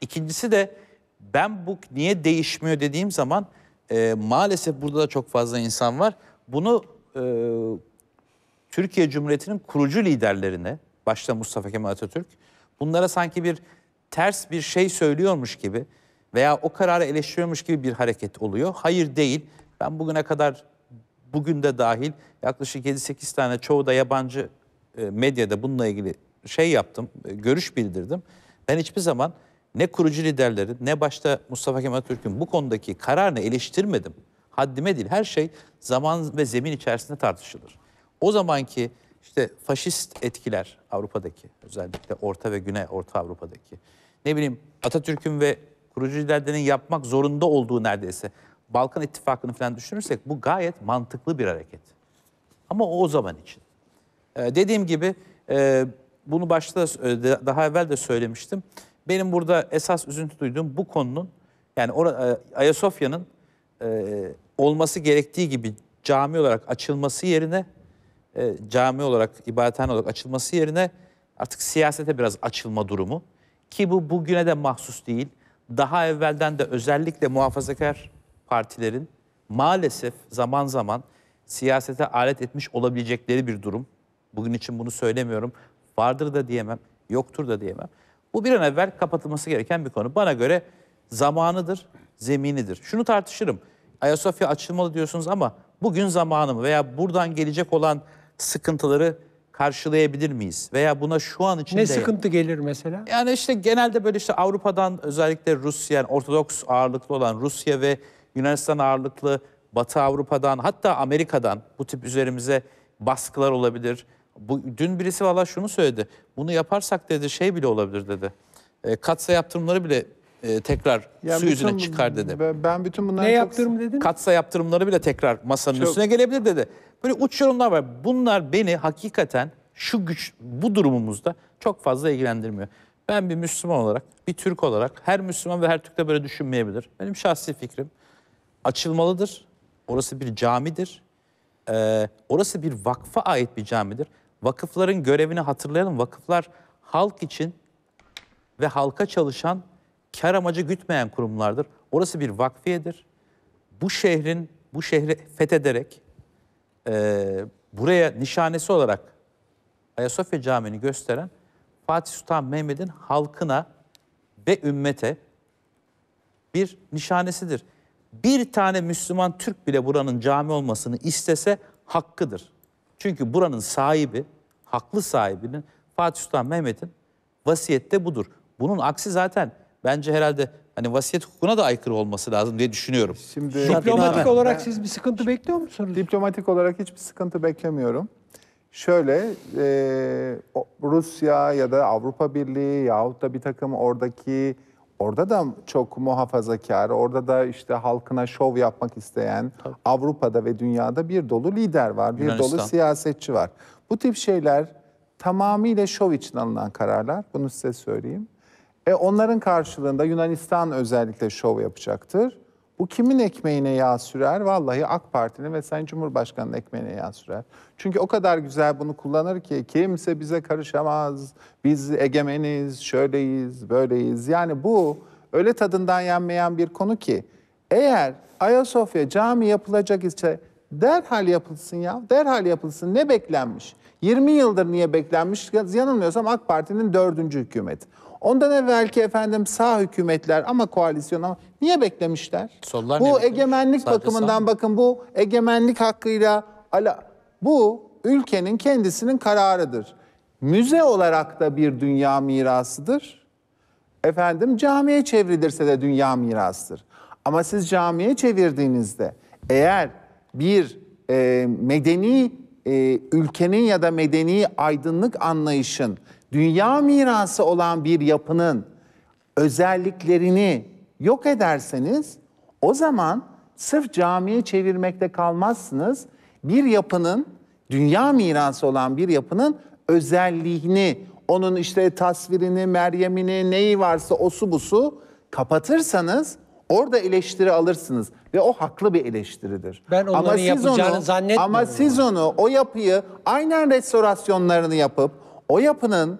İkincisi de ben bu niye değişmiyor dediğim zaman e, maalesef burada da çok fazla insan var. Bunu e, Türkiye Cumhuriyeti'nin kurucu liderlerine, başta Mustafa Kemal Atatürk, bunlara sanki bir ters bir şey söylüyormuş gibi veya o kararı eleştiriyormuş gibi bir hareket oluyor. Hayır değil. Ben bugüne kadar bugün de dahil yaklaşık 7-8 tane çoğu da yabancı e, medyada bununla ilgili şey yaptım, e, görüş bildirdim. Ben hiçbir zaman ne kurucu liderlerin ne başta Mustafa Kemal Türk'ün bu konudaki kararını eleştirmedim. Haddime değil. Her şey zaman ve zemin içerisinde tartışılır. O zamanki işte faşist etkiler Avrupa'daki özellikle Orta ve Güney Orta Avrupa'daki ne bileyim Atatürk'ün ve kurucu liderlerinin yapmak zorunda olduğu neredeyse Balkan ittifakını falan düşünürsek bu gayet mantıklı bir hareket. Ama o, zaman için. Ee, dediğim gibi e, bunu başta e, daha evvel de söylemiştim. Benim burada esas üzüntü duyduğum bu konunun yani e, Ayasofya'nın e, olması gerektiği gibi cami olarak açılması yerine e, cami olarak ibadethane olarak açılması yerine artık siyasete biraz açılma durumu ki bu bugüne de mahsus değil. Daha evvelden de özellikle muhafazakar partilerin maalesef zaman zaman siyasete alet etmiş olabilecekleri bir durum. Bugün için bunu söylemiyorum. Vardır da diyemem, yoktur da diyemem. Bu bir an evvel kapatılması gereken bir konu. Bana göre zamanıdır, zeminidir. Şunu tartışırım. Ayasofya açılmalı diyorsunuz ama bugün zamanı mı? Veya buradan gelecek olan sıkıntıları karşılayabilir miyiz? Veya buna şu an için Ne sıkıntı gelir mesela? Yani işte genelde böyle işte Avrupa'dan özellikle Rusya, yani Ortodoks ağırlıklı olan Rusya ve Yunanistan ağırlıklı Batı Avrupa'dan hatta Amerika'dan bu tip üzerimize baskılar olabilir. Bu, dün birisi valla şunu söyledi. Bunu yaparsak dedi şey bile olabilir dedi. E, katsa yaptırımları bile e, tekrar ya su bütün, yüzüne çıkar dedi. Ben, bütün bunları ne çok... yaptırım dedin? Katsa yaptırımları bile tekrar masanın çok... üstüne gelebilir dedi. Böyle uç yorumlar var. Bunlar beni hakikaten şu güç bu durumumuzda çok fazla ilgilendirmiyor. Ben bir Müslüman olarak, bir Türk olarak her Müslüman ve her Türk de böyle düşünmeyebilir. Benim şahsi fikrim açılmalıdır. Orası bir camidir. Ee, orası bir vakfa ait bir camidir. Vakıfların görevini hatırlayalım. Vakıflar halk için ve halka çalışan, kar amacı gütmeyen kurumlardır. Orası bir vakfiyedir. Bu şehrin, bu şehri fethederek e, buraya nişanesi olarak Ayasofya Camii'ni gösteren Fatih Sultan Mehmet'in halkına ve ümmete bir nişanesidir bir tane Müslüman Türk bile buranın cami olmasını istese hakkıdır. Çünkü buranın sahibi, haklı sahibinin Fatih Sultan Mehmet'in vasiyette budur. Bunun aksi zaten bence herhalde hani vasiyet hukukuna da aykırı olması lazım diye düşünüyorum. Şimdi diplomatik olarak ben, siz bir sıkıntı bekliyor musunuz? Diplomatik olarak hiçbir sıkıntı beklemiyorum. Şöyle e, Rusya ya da Avrupa Birliği yahut da bir takım oradaki Orada da çok muhafazakar, orada da işte halkına şov yapmak isteyen Tabii. Avrupa'da ve dünyada bir dolu lider var, bir Yunanistan. dolu siyasetçi var. Bu tip şeyler tamamıyla şov için alınan kararlar, bunu size söyleyeyim. E onların karşılığında Yunanistan özellikle şov yapacaktır. Bu kimin ekmeğine yağ sürer? Vallahi AK Parti'nin ve Sayın Cumhurbaşkanı'nın ekmeğine yağ sürer. Çünkü o kadar güzel bunu kullanır ki kimse bize karışamaz, biz egemeniz, şöyleyiz, böyleyiz. Yani bu öyle tadından yenmeyen bir konu ki eğer Ayasofya cami yapılacak ise derhal yapılsın ya, derhal yapılsın. Ne beklenmiş? 20 yıldır niye beklenmiş? Yanılmıyorsam AK Parti'nin dördüncü hükümeti. Ondan evvelki efendim sağ hükümetler ama koalisyon ama niye beklemişler? Sollar bu niye egemenlik Sadece bakımından bakın bu egemenlik hakkıyla ala, bu ülkenin kendisinin kararıdır. Müze olarak da bir dünya mirasıdır. Efendim camiye çevrilirse de dünya mirasıdır. Ama siz camiye çevirdiğinizde eğer bir e, medeni e, ülkenin ya da medeni aydınlık anlayışın dünya mirası olan bir yapının özelliklerini yok ederseniz o zaman sırf camiye çevirmekte kalmazsınız. Bir yapının dünya mirası olan bir yapının özelliğini, onun işte tasvirini, Meryem'ini, neyi varsa osu busu kapatırsanız orada eleştiri alırsınız ve o haklı bir eleştiridir. Ben onların ama siz yapacağını onu, zannetmiyorum. Ama siz onu o yapıyı aynen restorasyonlarını yapıp o yapının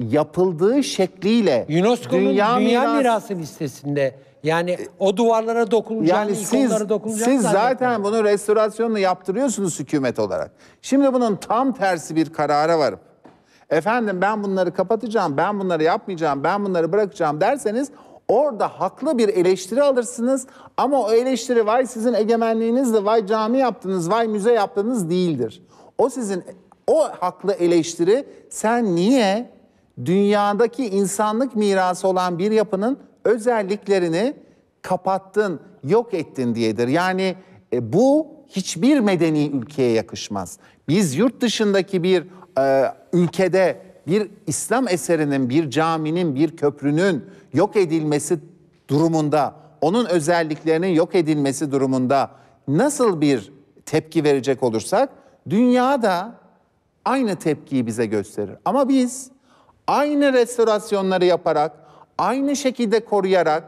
yapıldığı şekliyle UNESCO'nun dünya, miras mirası listesinde yani o duvarlara dokunacağını, yani siz, ikonlara dokunacağını siz zaten bunu restorasyonla yaptırıyorsunuz hükümet olarak. Şimdi bunun tam tersi bir karara varıp efendim ben bunları kapatacağım, ben bunları yapmayacağım, ben bunları bırakacağım derseniz orada haklı bir eleştiri alırsınız ama o eleştiri vay sizin egemenliğinizle, vay cami yaptınız, vay müze yaptınız değildir. O sizin o haklı eleştiri sen niye dünyadaki insanlık mirası olan bir yapının özelliklerini kapattın, yok ettin diyedir. Yani e, bu hiçbir medeni ülkeye yakışmaz. Biz yurt dışındaki bir e, ülkede bir İslam eserinin, bir caminin, bir köprünün yok edilmesi durumunda, onun özelliklerinin yok edilmesi durumunda nasıl bir tepki verecek olursak dünyada aynı tepkiyi bize gösterir. Ama biz aynı restorasyonları yaparak, aynı şekilde koruyarak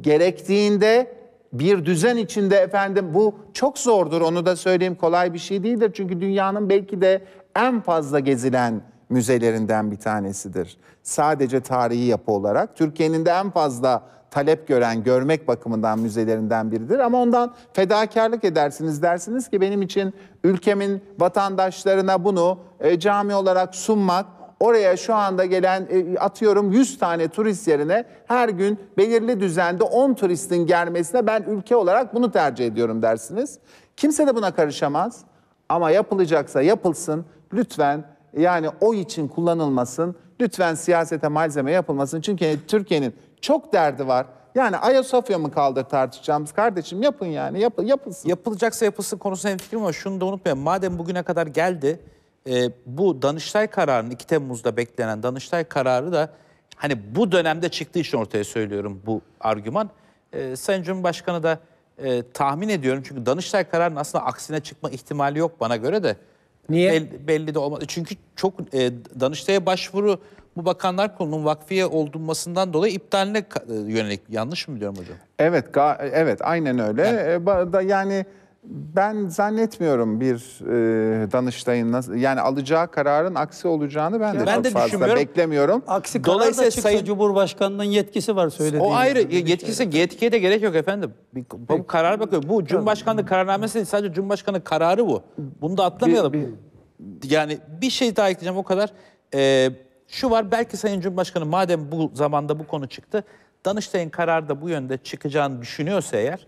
gerektiğinde bir düzen içinde efendim bu çok zordur onu da söyleyeyim kolay bir şey değildir. Çünkü dünyanın belki de en fazla gezilen müzelerinden bir tanesidir. Sadece tarihi yapı olarak Türkiye'nin de en fazla talep gören, görmek bakımından müzelerinden biridir. Ama ondan fedakarlık edersiniz. Dersiniz ki benim için ülkemin vatandaşlarına bunu e, cami olarak sunmak, oraya şu anda gelen e, atıyorum 100 tane turist yerine her gün belirli düzende 10 turistin gelmesine ben ülke olarak bunu tercih ediyorum dersiniz. Kimse de buna karışamaz. Ama yapılacaksa yapılsın. Lütfen yani o için kullanılmasın. Lütfen siyasete malzeme yapılmasın. Çünkü Türkiye'nin çok derdi var. Yani Ayasofya mı kaldır tartışacağımız kardeşim yapın yani yap, yapılsın. Yapılacaksa yapılsın konusunda hemfikirim ama şunu da unutmayın. Madem bugüne kadar geldi e, bu Danıştay kararının 2 Temmuz'da beklenen Danıştay kararı da hani bu dönemde çıktığı için ortaya söylüyorum bu argüman. E, Sayın Cumhurbaşkanı da e, tahmin ediyorum çünkü Danıştay kararının aslında aksine çıkma ihtimali yok bana göre de. Niye? Belli, belli de olmaz. Çünkü çok e, Danıştay'a başvuru bu Bakanlar Kurulu'nun vakfiye oldurmasından dolayı iptaline e, yönelik yanlış mı biliyorum hocam? Evet, evet aynen öyle. Yani, e, yani ben zannetmiyorum bir e, Danıştay'ın nasıl, yani alacağı kararın aksi olacağını ben de ben çok de fazla beklemiyorum. Aksi karar Dolayısıyla da çıksa Sayın- Cumhurbaşkanı'nın yetkisi var söylediği. O ayrı. gibi. Yetkisi yetkiye de gerek yok efendim. Bir, bu karar bakıyor. Bu Cumhurbaşkanlığı kararnamesi değil, sadece Cumhurbaşkanı kararı bu. Bunu da atlamayalım. Yani bir şey daha ekleyeceğim o kadar. Ee, şu var belki Sayın Cumhurbaşkanı madem bu zamanda bu konu çıktı. Danıştay'ın kararı da bu yönde çıkacağını düşünüyorsa eğer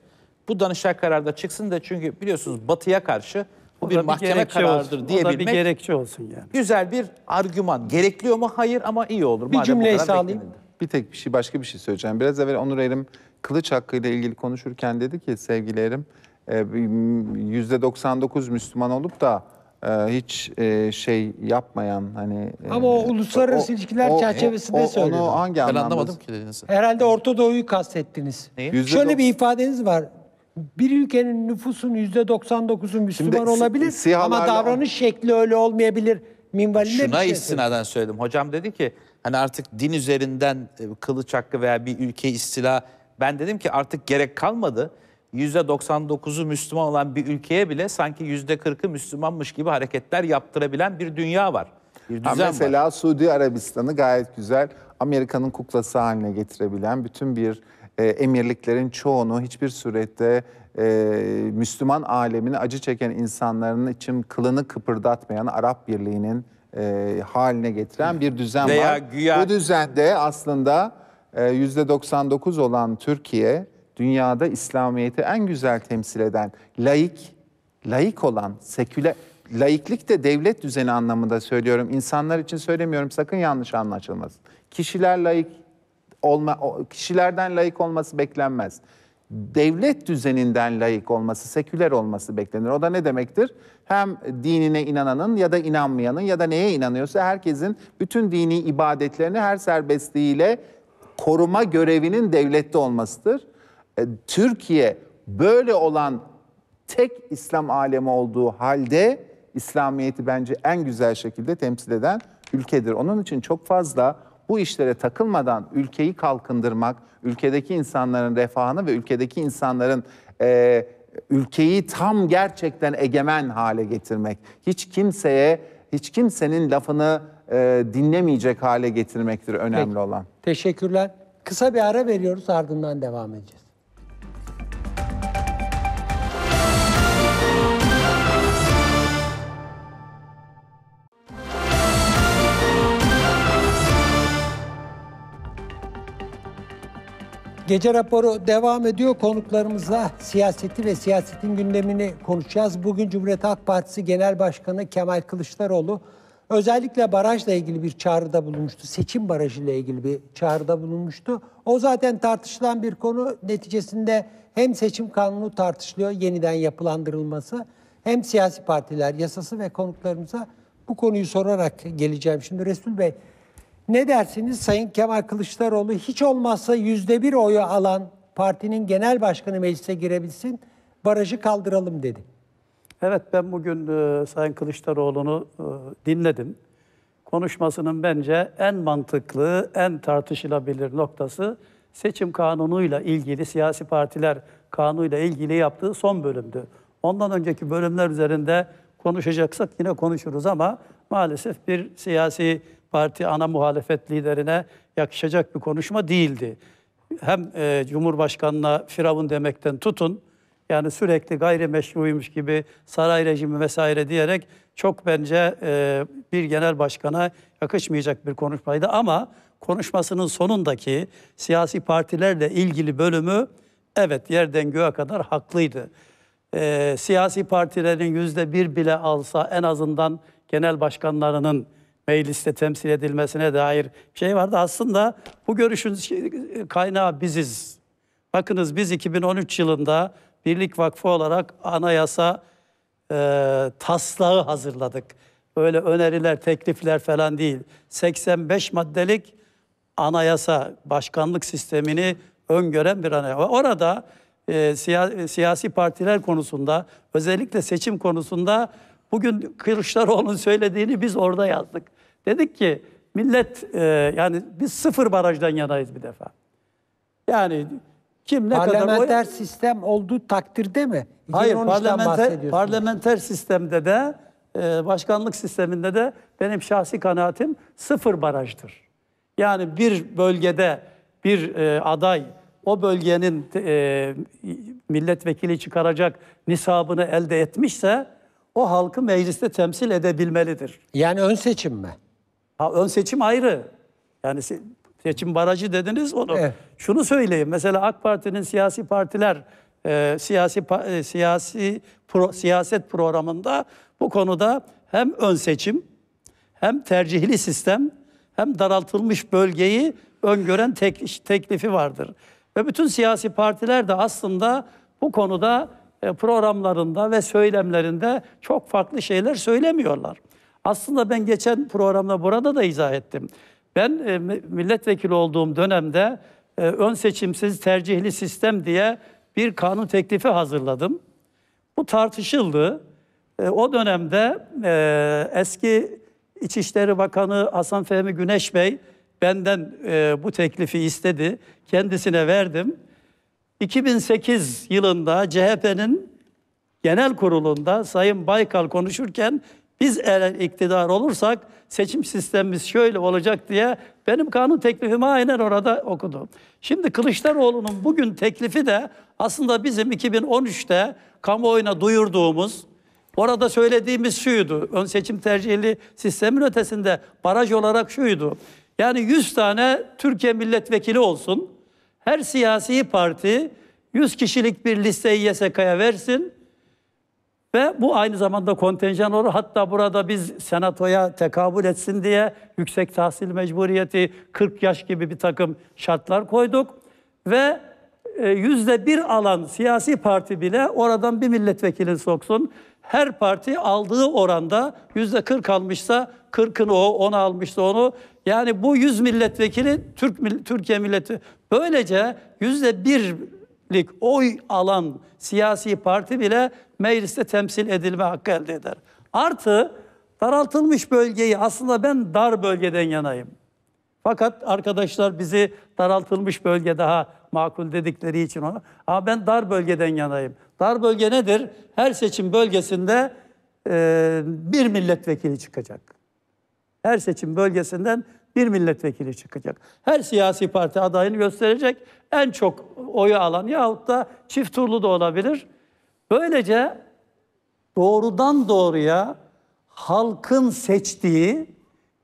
bu danıştay kararda çıksın da çünkü biliyorsunuz batıya karşı bu bir mahkeme bir kararıdır olsun. diyebilmek. O bir gerekçe olsun yani. Güzel bir argüman. Gerekliyor mu? Hayır ama iyi olur. Bir cümleyi sağlayayım. Bir tek bir şey başka bir şey söyleyeceğim. Biraz evvel Onur Erim kılıç hakkıyla ilgili konuşurken dedi ki sevgili Erim %99 e, Müslüman olup da e, hiç e, şey yapmayan hani ama o uluslararası o, ilişkiler o, çerçevesinde o, Onu hangi ben anlamadım ki dediniz. Herhalde Orta Doğu'yu kastettiniz. Neyi? Şöyle bir ifadeniz var bir ülkenin nüfusun yüzde %99'u Müslüman Şimdi, olabilir sihalarla... ama davranış şekli öyle olmayabilir. Minvalinde Şuna şey istinaden söyledim. Hocam dedi ki hani artık din üzerinden e, kılıç hakkı veya bir ülke istila ben dedim ki artık gerek kalmadı. %99'u Müslüman olan bir ülkeye bile sanki %40'ı Müslümanmış gibi hareketler yaptırabilen bir dünya var. Bir düzen ha mesela var. Suudi Arabistan'ı gayet güzel Amerika'nın kuklası haline getirebilen bütün bir e, emirliklerin çoğunu hiçbir surette e, Müslüman alemini acı çeken insanların için kılını kıpırdatmayan Arap Birliği'nin e, haline getiren bir düzen Veya var. Güya... Bu düzende aslında e, %99 olan Türkiye dünyada İslamiyet'i en güzel temsil eden laik, laik olan seküler laiklik de devlet düzeni anlamında söylüyorum. İnsanlar için söylemiyorum sakın yanlış anlaşılmasın. Kişiler laik olma kişilerden layık olması beklenmez. Devlet düzeninden layık olması, seküler olması beklenir. O da ne demektir? Hem dinine inananın ya da inanmayanın ya da neye inanıyorsa herkesin bütün dini ibadetlerini her serbestliğiyle koruma görevinin devlette olmasıdır. E, Türkiye böyle olan tek İslam alemi olduğu halde İslamiyet'i bence en güzel şekilde temsil eden ülkedir. Onun için çok fazla bu işlere takılmadan ülkeyi kalkındırmak, ülkedeki insanların refahını ve ülkedeki insanların e, ülkeyi tam gerçekten egemen hale getirmek, hiç kimseye, hiç kimsenin lafını e, dinlemeyecek hale getirmektir önemli Peki. olan. Teşekkürler. Kısa bir ara veriyoruz ardından devam edeceğiz. Gece raporu devam ediyor. Konuklarımızla siyaseti ve siyasetin gündemini konuşacağız. Bugün Cumhuriyet Halk Partisi Genel Başkanı Kemal Kılıçdaroğlu özellikle barajla ilgili bir çağrıda bulunmuştu. Seçim barajıyla ilgili bir çağrıda bulunmuştu. O zaten tartışılan bir konu. Neticesinde hem seçim kanunu tartışılıyor yeniden yapılandırılması hem siyasi partiler yasası ve konuklarımıza bu konuyu sorarak geleceğim. Şimdi Resul Bey ne dersiniz Sayın Kemal Kılıçdaroğlu hiç olmazsa yüzde bir oyu alan partinin genel başkanı meclise girebilsin, barajı kaldıralım dedi. Evet ben bugün e, Sayın Kılıçdaroğlu'nu e, dinledim. Konuşmasının bence en mantıklı, en tartışılabilir noktası seçim kanunuyla ilgili, siyasi partiler kanunuyla ilgili yaptığı son bölümdü. Ondan önceki bölümler üzerinde konuşacaksak yine konuşuruz ama maalesef bir siyasi Parti ana muhalefet liderine yakışacak bir konuşma değildi. Hem e, Cumhurbaşkanı'na firavun demekten tutun, yani sürekli gayrimeşruymuş gibi saray rejimi vesaire diyerek çok bence e, bir genel başkana yakışmayacak bir konuşmaydı. Ama konuşmasının sonundaki siyasi partilerle ilgili bölümü evet yerden göğe kadar haklıydı. E, siyasi partilerin yüzde bir bile alsa en azından genel başkanlarının mecliste temsil edilmesine dair şey vardı. Aslında bu görüşün şey, kaynağı biziz. Bakınız biz 2013 yılında Birlik Vakfı olarak anayasa e, taslağı hazırladık. Öyle öneriler, teklifler falan değil. 85 maddelik anayasa, başkanlık sistemini öngören bir anayasa. Orada e, siyasi partiler konusunda, özellikle seçim konusunda bugün Kılıçdaroğlu'nun söylediğini biz orada yazdık. Dedik ki millet e, yani biz sıfır barajdan yanayız bir defa. Yani kim ne parlamenter kadar... Parlamenter sistem olduğu takdirde mi? Hayır parlamenter, parlamenter sistemde de e, başkanlık sisteminde de benim şahsi kanaatim sıfır barajdır. Yani bir bölgede bir e, aday o bölgenin e, milletvekili çıkaracak nisabını elde etmişse o halkı mecliste temsil edebilmelidir. Yani ön seçim mi? Ha, ön seçim ayrı. Yani seçim barajı dediniz onu. Evet. Şunu söyleyeyim. Mesela AK Parti'nin siyasi partiler e, siyasi e, siyasi pro, siyaset programında bu konuda hem ön seçim hem tercihli sistem hem daraltılmış bölgeyi öngören tek, teklifi vardır. Ve bütün siyasi partiler de aslında bu konuda e, programlarında ve söylemlerinde çok farklı şeyler söylemiyorlar. Aslında ben geçen programda burada da izah ettim. Ben e, milletvekili olduğum dönemde e, ön seçimsiz tercihli sistem diye bir kanun teklifi hazırladım. Bu tartışıldı. E, o dönemde e, eski İçişleri Bakanı Hasan Fehmi Güneş Bey benden e, bu teklifi istedi. Kendisine verdim. 2008 yılında CHP'nin genel kurulunda Sayın Baykal konuşurken biz eğer iktidar olursak seçim sistemimiz şöyle olacak diye benim kanun teklifimi aynen orada okudu. Şimdi Kılıçdaroğlu'nun bugün teklifi de aslında bizim 2013'te kamuoyuna duyurduğumuz, orada söylediğimiz şuydu. Ön seçim tercihli sistemin ötesinde baraj olarak şuydu. Yani 100 tane Türkiye milletvekili olsun. Her siyasi parti 100 kişilik bir listeyi YSK'ya versin. Ve bu aynı zamanda kontenjan olur. Hatta burada biz senatoya tekabül etsin diye yüksek tahsil mecburiyeti 40 yaş gibi bir takım şartlar koyduk. Ve e, yüzde bir alan siyasi parti bile oradan bir milletvekilini soksun. Her parti aldığı oranda yüzde 40 almışsa 40'ını o, 10 almışsa onu. Yani bu 100 milletvekili Türk Türkiye milleti. Böylece yüzde birlik oy alan siyasi parti bile mecliste temsil edilme hakkı elde eder. Artı daraltılmış bölgeyi aslında ben dar bölgeden yanayım. Fakat arkadaşlar bizi daraltılmış bölge daha makul dedikleri için ona. Ama ben dar bölgeden yanayım. Dar bölge nedir? Her seçim bölgesinde e, bir milletvekili çıkacak. Her seçim bölgesinden bir milletvekili çıkacak. Her siyasi parti adayını gösterecek. En çok oyu alan yahut da çift turlu da olabilir. Böylece doğrudan doğruya halkın seçtiği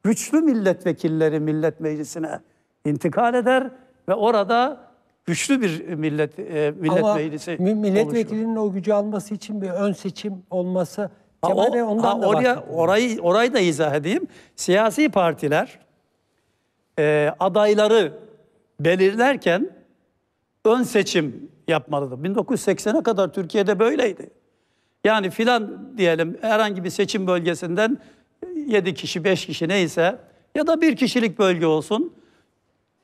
güçlü milletvekilleri millet meclisine intikal eder ve orada güçlü bir millet e, millet Ama meclisi milletvekilinin oluşur. o gücü alması için bir ön seçim olması Kemal ha, Bey ondan ha, da oraya, orayı orayı da izah edeyim. Siyasi partiler e, adayları belirlerken ön seçim yapmalıdır. 1980'e kadar Türkiye'de böyleydi. Yani filan diyelim herhangi bir seçim bölgesinden 7 kişi 5 kişi neyse ya da bir kişilik bölge olsun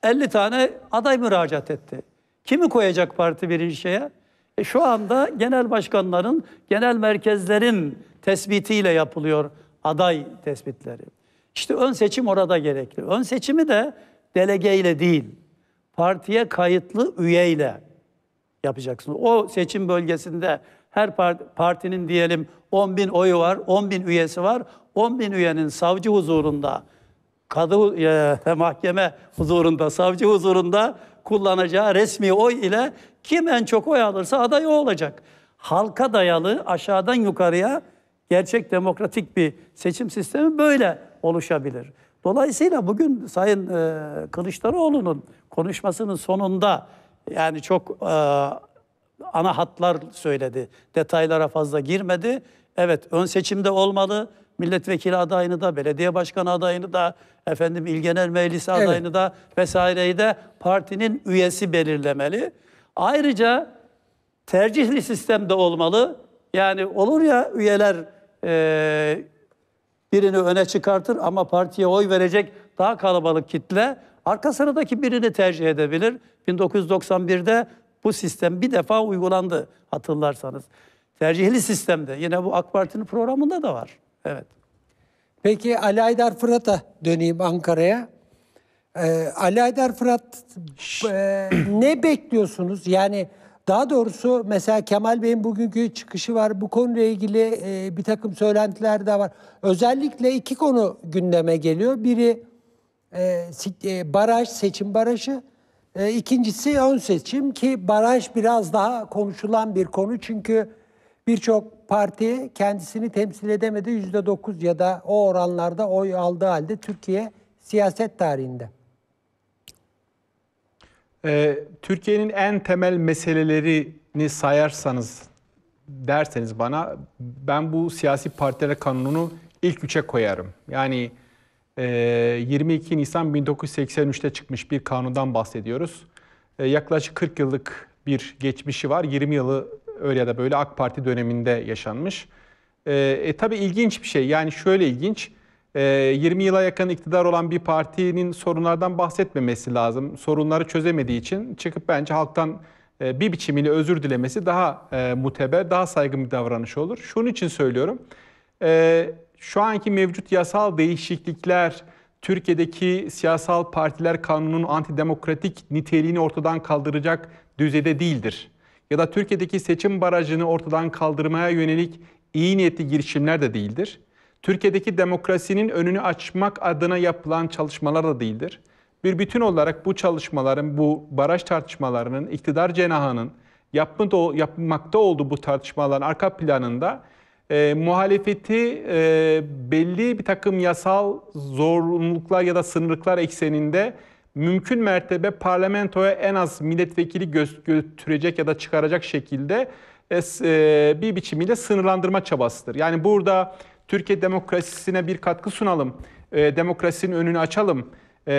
50 tane aday müracaat etti. Kimi koyacak parti birinci şeye? E şu anda genel başkanların, genel merkezlerin tespitiyle yapılıyor aday tespitleri. İşte ön seçim orada gerekli. Ön seçimi de delegeyle değil, partiye kayıtlı üyeyle Yapacaksın. O seçim bölgesinde her partinin diyelim 10 bin oyu var, 10 bin üyesi var. 10 bin üyenin savcı huzurunda, kadı e, mahkeme huzurunda, savcı huzurunda kullanacağı resmi oy ile kim en çok oy alırsa aday o olacak. Halka dayalı aşağıdan yukarıya gerçek demokratik bir seçim sistemi böyle oluşabilir. Dolayısıyla bugün Sayın e, Kılıçdaroğlu'nun konuşmasının sonunda yani çok e, ana hatlar söyledi. Detaylara fazla girmedi. Evet ön seçimde olmalı. Milletvekili adayını da, belediye başkanı adayını da, efendim il genel meclisi evet. adayını da vesaireyi de partinin üyesi belirlemeli. Ayrıca tercihli sistem de olmalı. Yani olur ya üyeler e, birini öne çıkartır ama partiye oy verecek daha kalabalık kitle arka sıradaki birini tercih edebilir 1991'de bu sistem bir defa uygulandı hatırlarsanız. Tercihli sistemde yine bu AK Parti'nin programında da var. Evet. Peki Ali Aydar Fırat'a döneyim Ankara'ya. Ee, Ali Aydar Fırat e, ne bekliyorsunuz? Yani daha doğrusu mesela Kemal Bey'in bugünkü çıkışı var. Bu konuyla ilgili e, bir takım söylentiler de var. Özellikle iki konu gündeme geliyor. Biri e, e baraj, seçim barajı. E, ikincisi ön seçim ki baraj biraz daha konuşulan bir konu. Çünkü birçok parti kendisini temsil edemedi. Yüzde dokuz ya da o oranlarda oy aldığı halde Türkiye siyaset tarihinde. Ee, Türkiye'nin en temel meselelerini sayarsanız derseniz bana ben bu siyasi partilere kanununu ilk üçe koyarım. Yani 22 ee, Nisan 1983'te çıkmış bir kanundan bahsediyoruz. Ee, yaklaşık 40 yıllık bir geçmişi var. 20 yılı öyle ya da böyle AK Parti döneminde yaşanmış. Ee, e, tabii ilginç bir şey. Yani şöyle ilginç. 20 yıla yakın iktidar olan bir partinin sorunlardan bahsetmemesi lazım. Sorunları çözemediği için çıkıp bence halktan e, bir biçimiyle özür dilemesi daha e, muteber, daha saygın bir davranış olur. Şunun için söylüyorum şu anki mevcut yasal değişiklikler Türkiye'deki siyasal partiler kanununun antidemokratik niteliğini ortadan kaldıracak düzeyde değildir. Ya da Türkiye'deki seçim barajını ortadan kaldırmaya yönelik iyi niyetli girişimler de değildir. Türkiye'deki demokrasinin önünü açmak adına yapılan çalışmalar da değildir. Bir bütün olarak bu çalışmaların, bu baraj tartışmalarının, iktidar cenahının yapmakta olduğu bu tartışmaların arka planında e, muhalefeti e, belli bir takım yasal zorunluluklar ya da sınırlıklar ekseninde mümkün mertebe parlamentoya en az milletvekili gö- götürecek ya da çıkaracak şekilde e, e, bir biçimiyle sınırlandırma çabasıdır. Yani burada Türkiye demokrasisine bir katkı sunalım, e, demokrasinin önünü açalım. E,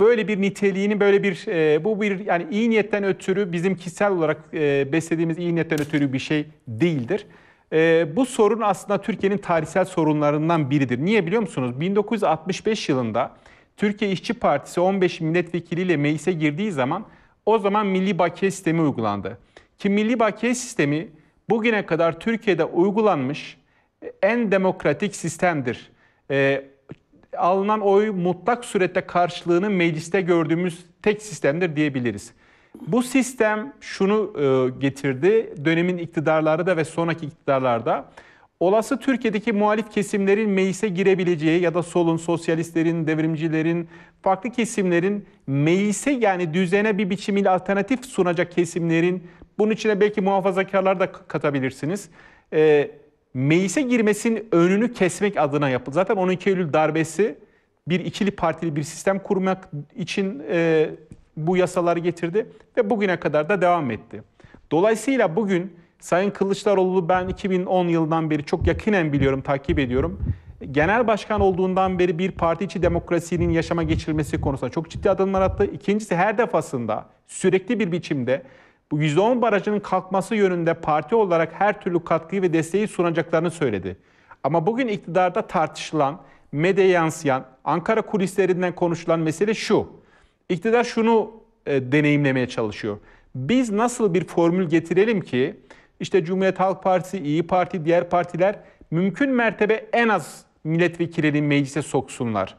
böyle bir niteliğini, böyle bir e, bu bir yani iyi niyetten ötürü bizim kişisel olarak e, beslediğimiz iyi niyetten ötürü bir şey değildir. E, bu sorun aslında Türkiye'nin tarihsel sorunlarından biridir. Niye biliyor musunuz? 1965 yılında Türkiye İşçi Partisi 15 milletvekiliyle meclise girdiği zaman o zaman milli bakiye sistemi uygulandı. Ki milli bakiye sistemi bugüne kadar Türkiye'de uygulanmış e, en demokratik sistemdir. E, alınan oy mutlak surette karşılığını mecliste gördüğümüz tek sistemdir diyebiliriz. Bu sistem şunu e, getirdi. Dönemin iktidarları da ve sonraki iktidarlarda olası Türkiye'deki muhalif kesimlerin meclise girebileceği ya da solun, sosyalistlerin, devrimcilerin, farklı kesimlerin meclise yani düzene bir biçimiyle alternatif sunacak kesimlerin bunun içine belki muhafazakarlar da katabilirsiniz. E, meclise girmesinin önünü kesmek adına yapıldı. Zaten 12 Eylül darbesi bir ikili partili bir sistem kurmak için e, bu yasaları getirdi ve bugüne kadar da devam etti. Dolayısıyla bugün Sayın Kılıçdaroğlu ben 2010 yılından beri çok yakinen biliyorum, takip ediyorum. Genel başkan olduğundan beri bir parti içi demokrasinin yaşama geçirilmesi konusunda çok ciddi adımlar attı. İkincisi her defasında sürekli bir biçimde bu %10 barajının kalkması yönünde parti olarak her türlü katkıyı ve desteği sunacaklarını söyledi. Ama bugün iktidarda tartışılan, medya yansıyan, Ankara kulislerinden konuşulan mesele şu. İktidar şunu e, deneyimlemeye çalışıyor. Biz nasıl bir formül getirelim ki işte Cumhuriyet Halk Partisi, İyi Parti, diğer partiler mümkün mertebe en az milletvekilini meclise soksunlar.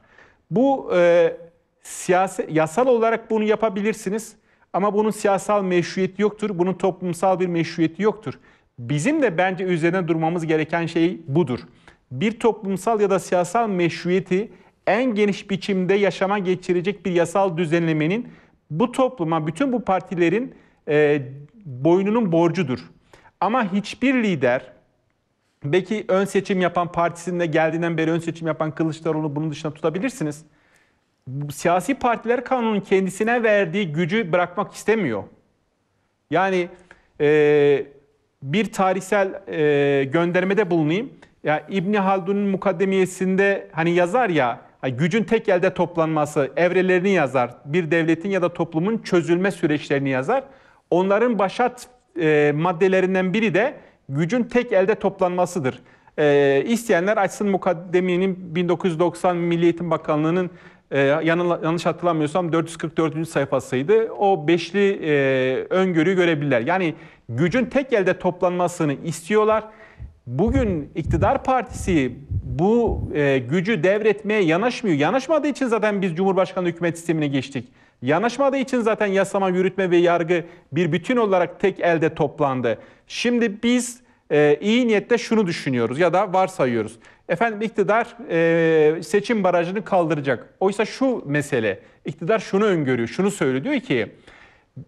Bu e, siyasi, yasal olarak bunu yapabilirsiniz ama bunun siyasal meşruiyeti yoktur. Bunun toplumsal bir meşruiyeti yoktur. Bizim de bence üzerine durmamız gereken şey budur. Bir toplumsal ya da siyasal meşruiyeti en geniş biçimde yaşama geçirecek bir yasal düzenlemenin bu topluma, bütün bu partilerin e, boynunun borcudur. Ama hiçbir lider, belki ön seçim yapan partisinde geldiğinden beri ön seçim yapan Kılıçdaroğlu bunun dışına tutabilirsiniz. Siyasi partiler kanunun kendisine verdiği gücü bırakmak istemiyor. Yani e, bir tarihsel e, göndermede bulunayım. Ya yani İbni Haldun'un mukaddemiyesinde hani yazar ya gücün tek elde toplanması, evrelerini yazar. Bir devletin ya da toplumun çözülme süreçlerini yazar. Onların başat e, maddelerinden biri de gücün tek elde toplanmasıdır. E, isteyenler açsın mukaddeminin 1990 Milli Eğitim Bakanlığı'nın e, yanlış hatırlamıyorsam 444. sayfasıydı. O beşli e, öngörüyü görebilirler. Yani gücün tek elde toplanmasını istiyorlar. Bugün iktidar partisi bu e, gücü devretmeye yanaşmıyor. Yanaşmadığı için zaten biz cumhurbaşkanlığı hükümet sistemine geçtik. Yanaşmadığı için zaten yasama, yürütme ve yargı bir bütün olarak tek elde toplandı. Şimdi biz e, iyi niyette şunu düşünüyoruz ya da varsayıyoruz. Efendim iktidar e, seçim barajını kaldıracak. Oysa şu mesele, iktidar şunu öngörüyor, şunu söylüyor. Diyor ki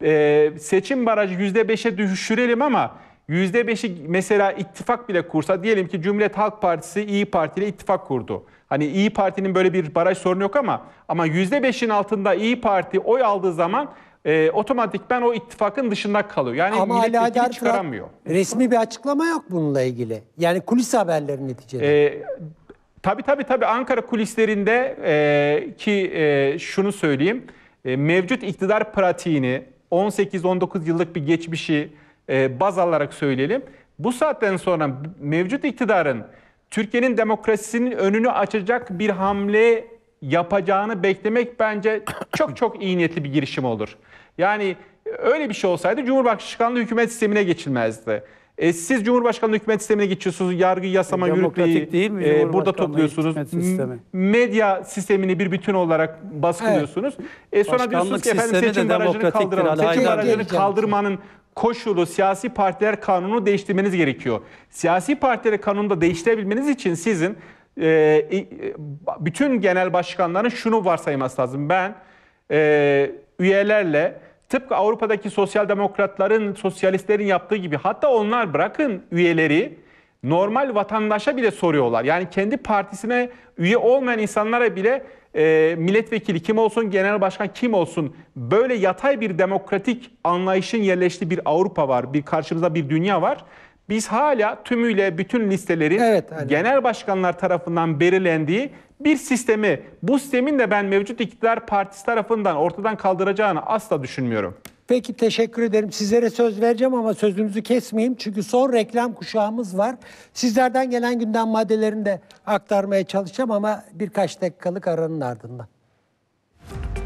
e, seçim barajı %5'e düşürelim ama %5'i mesela ittifak bile kursa diyelim ki Cumhuriyet Halk Partisi İyi Parti ile ittifak kurdu. Hani İyi Parti'nin böyle bir baraj sorunu yok ama ama %5'in altında İyi Parti oy aldığı zaman e, ben o ittifakın dışında kalıyor. Yani Ama milletvekili çıkaramıyor. Resmi bir açıklama yok bununla ilgili. Yani kulis haberleri neticede. E, tabii tabii tabii Ankara kulislerinde e, ki e, şunu söyleyeyim. E, mevcut iktidar pratiğini 18-19 yıllık bir geçmişi e, baz alarak söyleyelim. Bu saatten sonra mevcut iktidarın Türkiye'nin demokrasisinin önünü açacak bir hamle yapacağını beklemek bence çok çok iyi niyetli bir girişim olur. Yani öyle bir şey olsaydı Cumhurbaşkanlığı hükümet sistemine geçilmezdi. E, siz Cumhurbaşkanlığı hükümet sistemine geçiyorsunuz. Yargı, yasama, e, yürütmeyi değil mi? E, burada topluyorsunuz. Sistemi. Medya sistemini bir bütün olarak baskılıyorsunuz. Evet. E, sonra Başkanlık diyorsunuz ki efendim seçim barajını kaldıralım. Seçim barajını kaldırmanın koşulu siyasi partiler kanunu değiştirmeniz gerekiyor. Siyasi partileri kanunda değiştirebilmeniz için sizin e, e, bütün genel başkanların şunu varsayması lazım. Ben e, üyelerle tıpkı Avrupa'daki sosyal demokratların, sosyalistlerin yaptığı gibi hatta onlar bırakın üyeleri normal vatandaşa bile soruyorlar. Yani kendi partisine üye olmayan insanlara bile e, milletvekili kim olsun, genel başkan kim olsun böyle yatay bir demokratik anlayışın yerleştiği bir Avrupa var, bir karşımızda bir dünya var. Biz hala tümüyle bütün listelerin evet, genel başkanlar tarafından belirlendiği bir sistemi, bu sistemin de ben mevcut iktidar partisi tarafından ortadan kaldıracağını asla düşünmüyorum. Peki teşekkür ederim. Sizlere söz vereceğim ama sözünüzü kesmeyeyim. Çünkü son reklam kuşağımız var. Sizlerden gelen gündem maddelerini de aktarmaya çalışacağım ama birkaç dakikalık aranın ardından.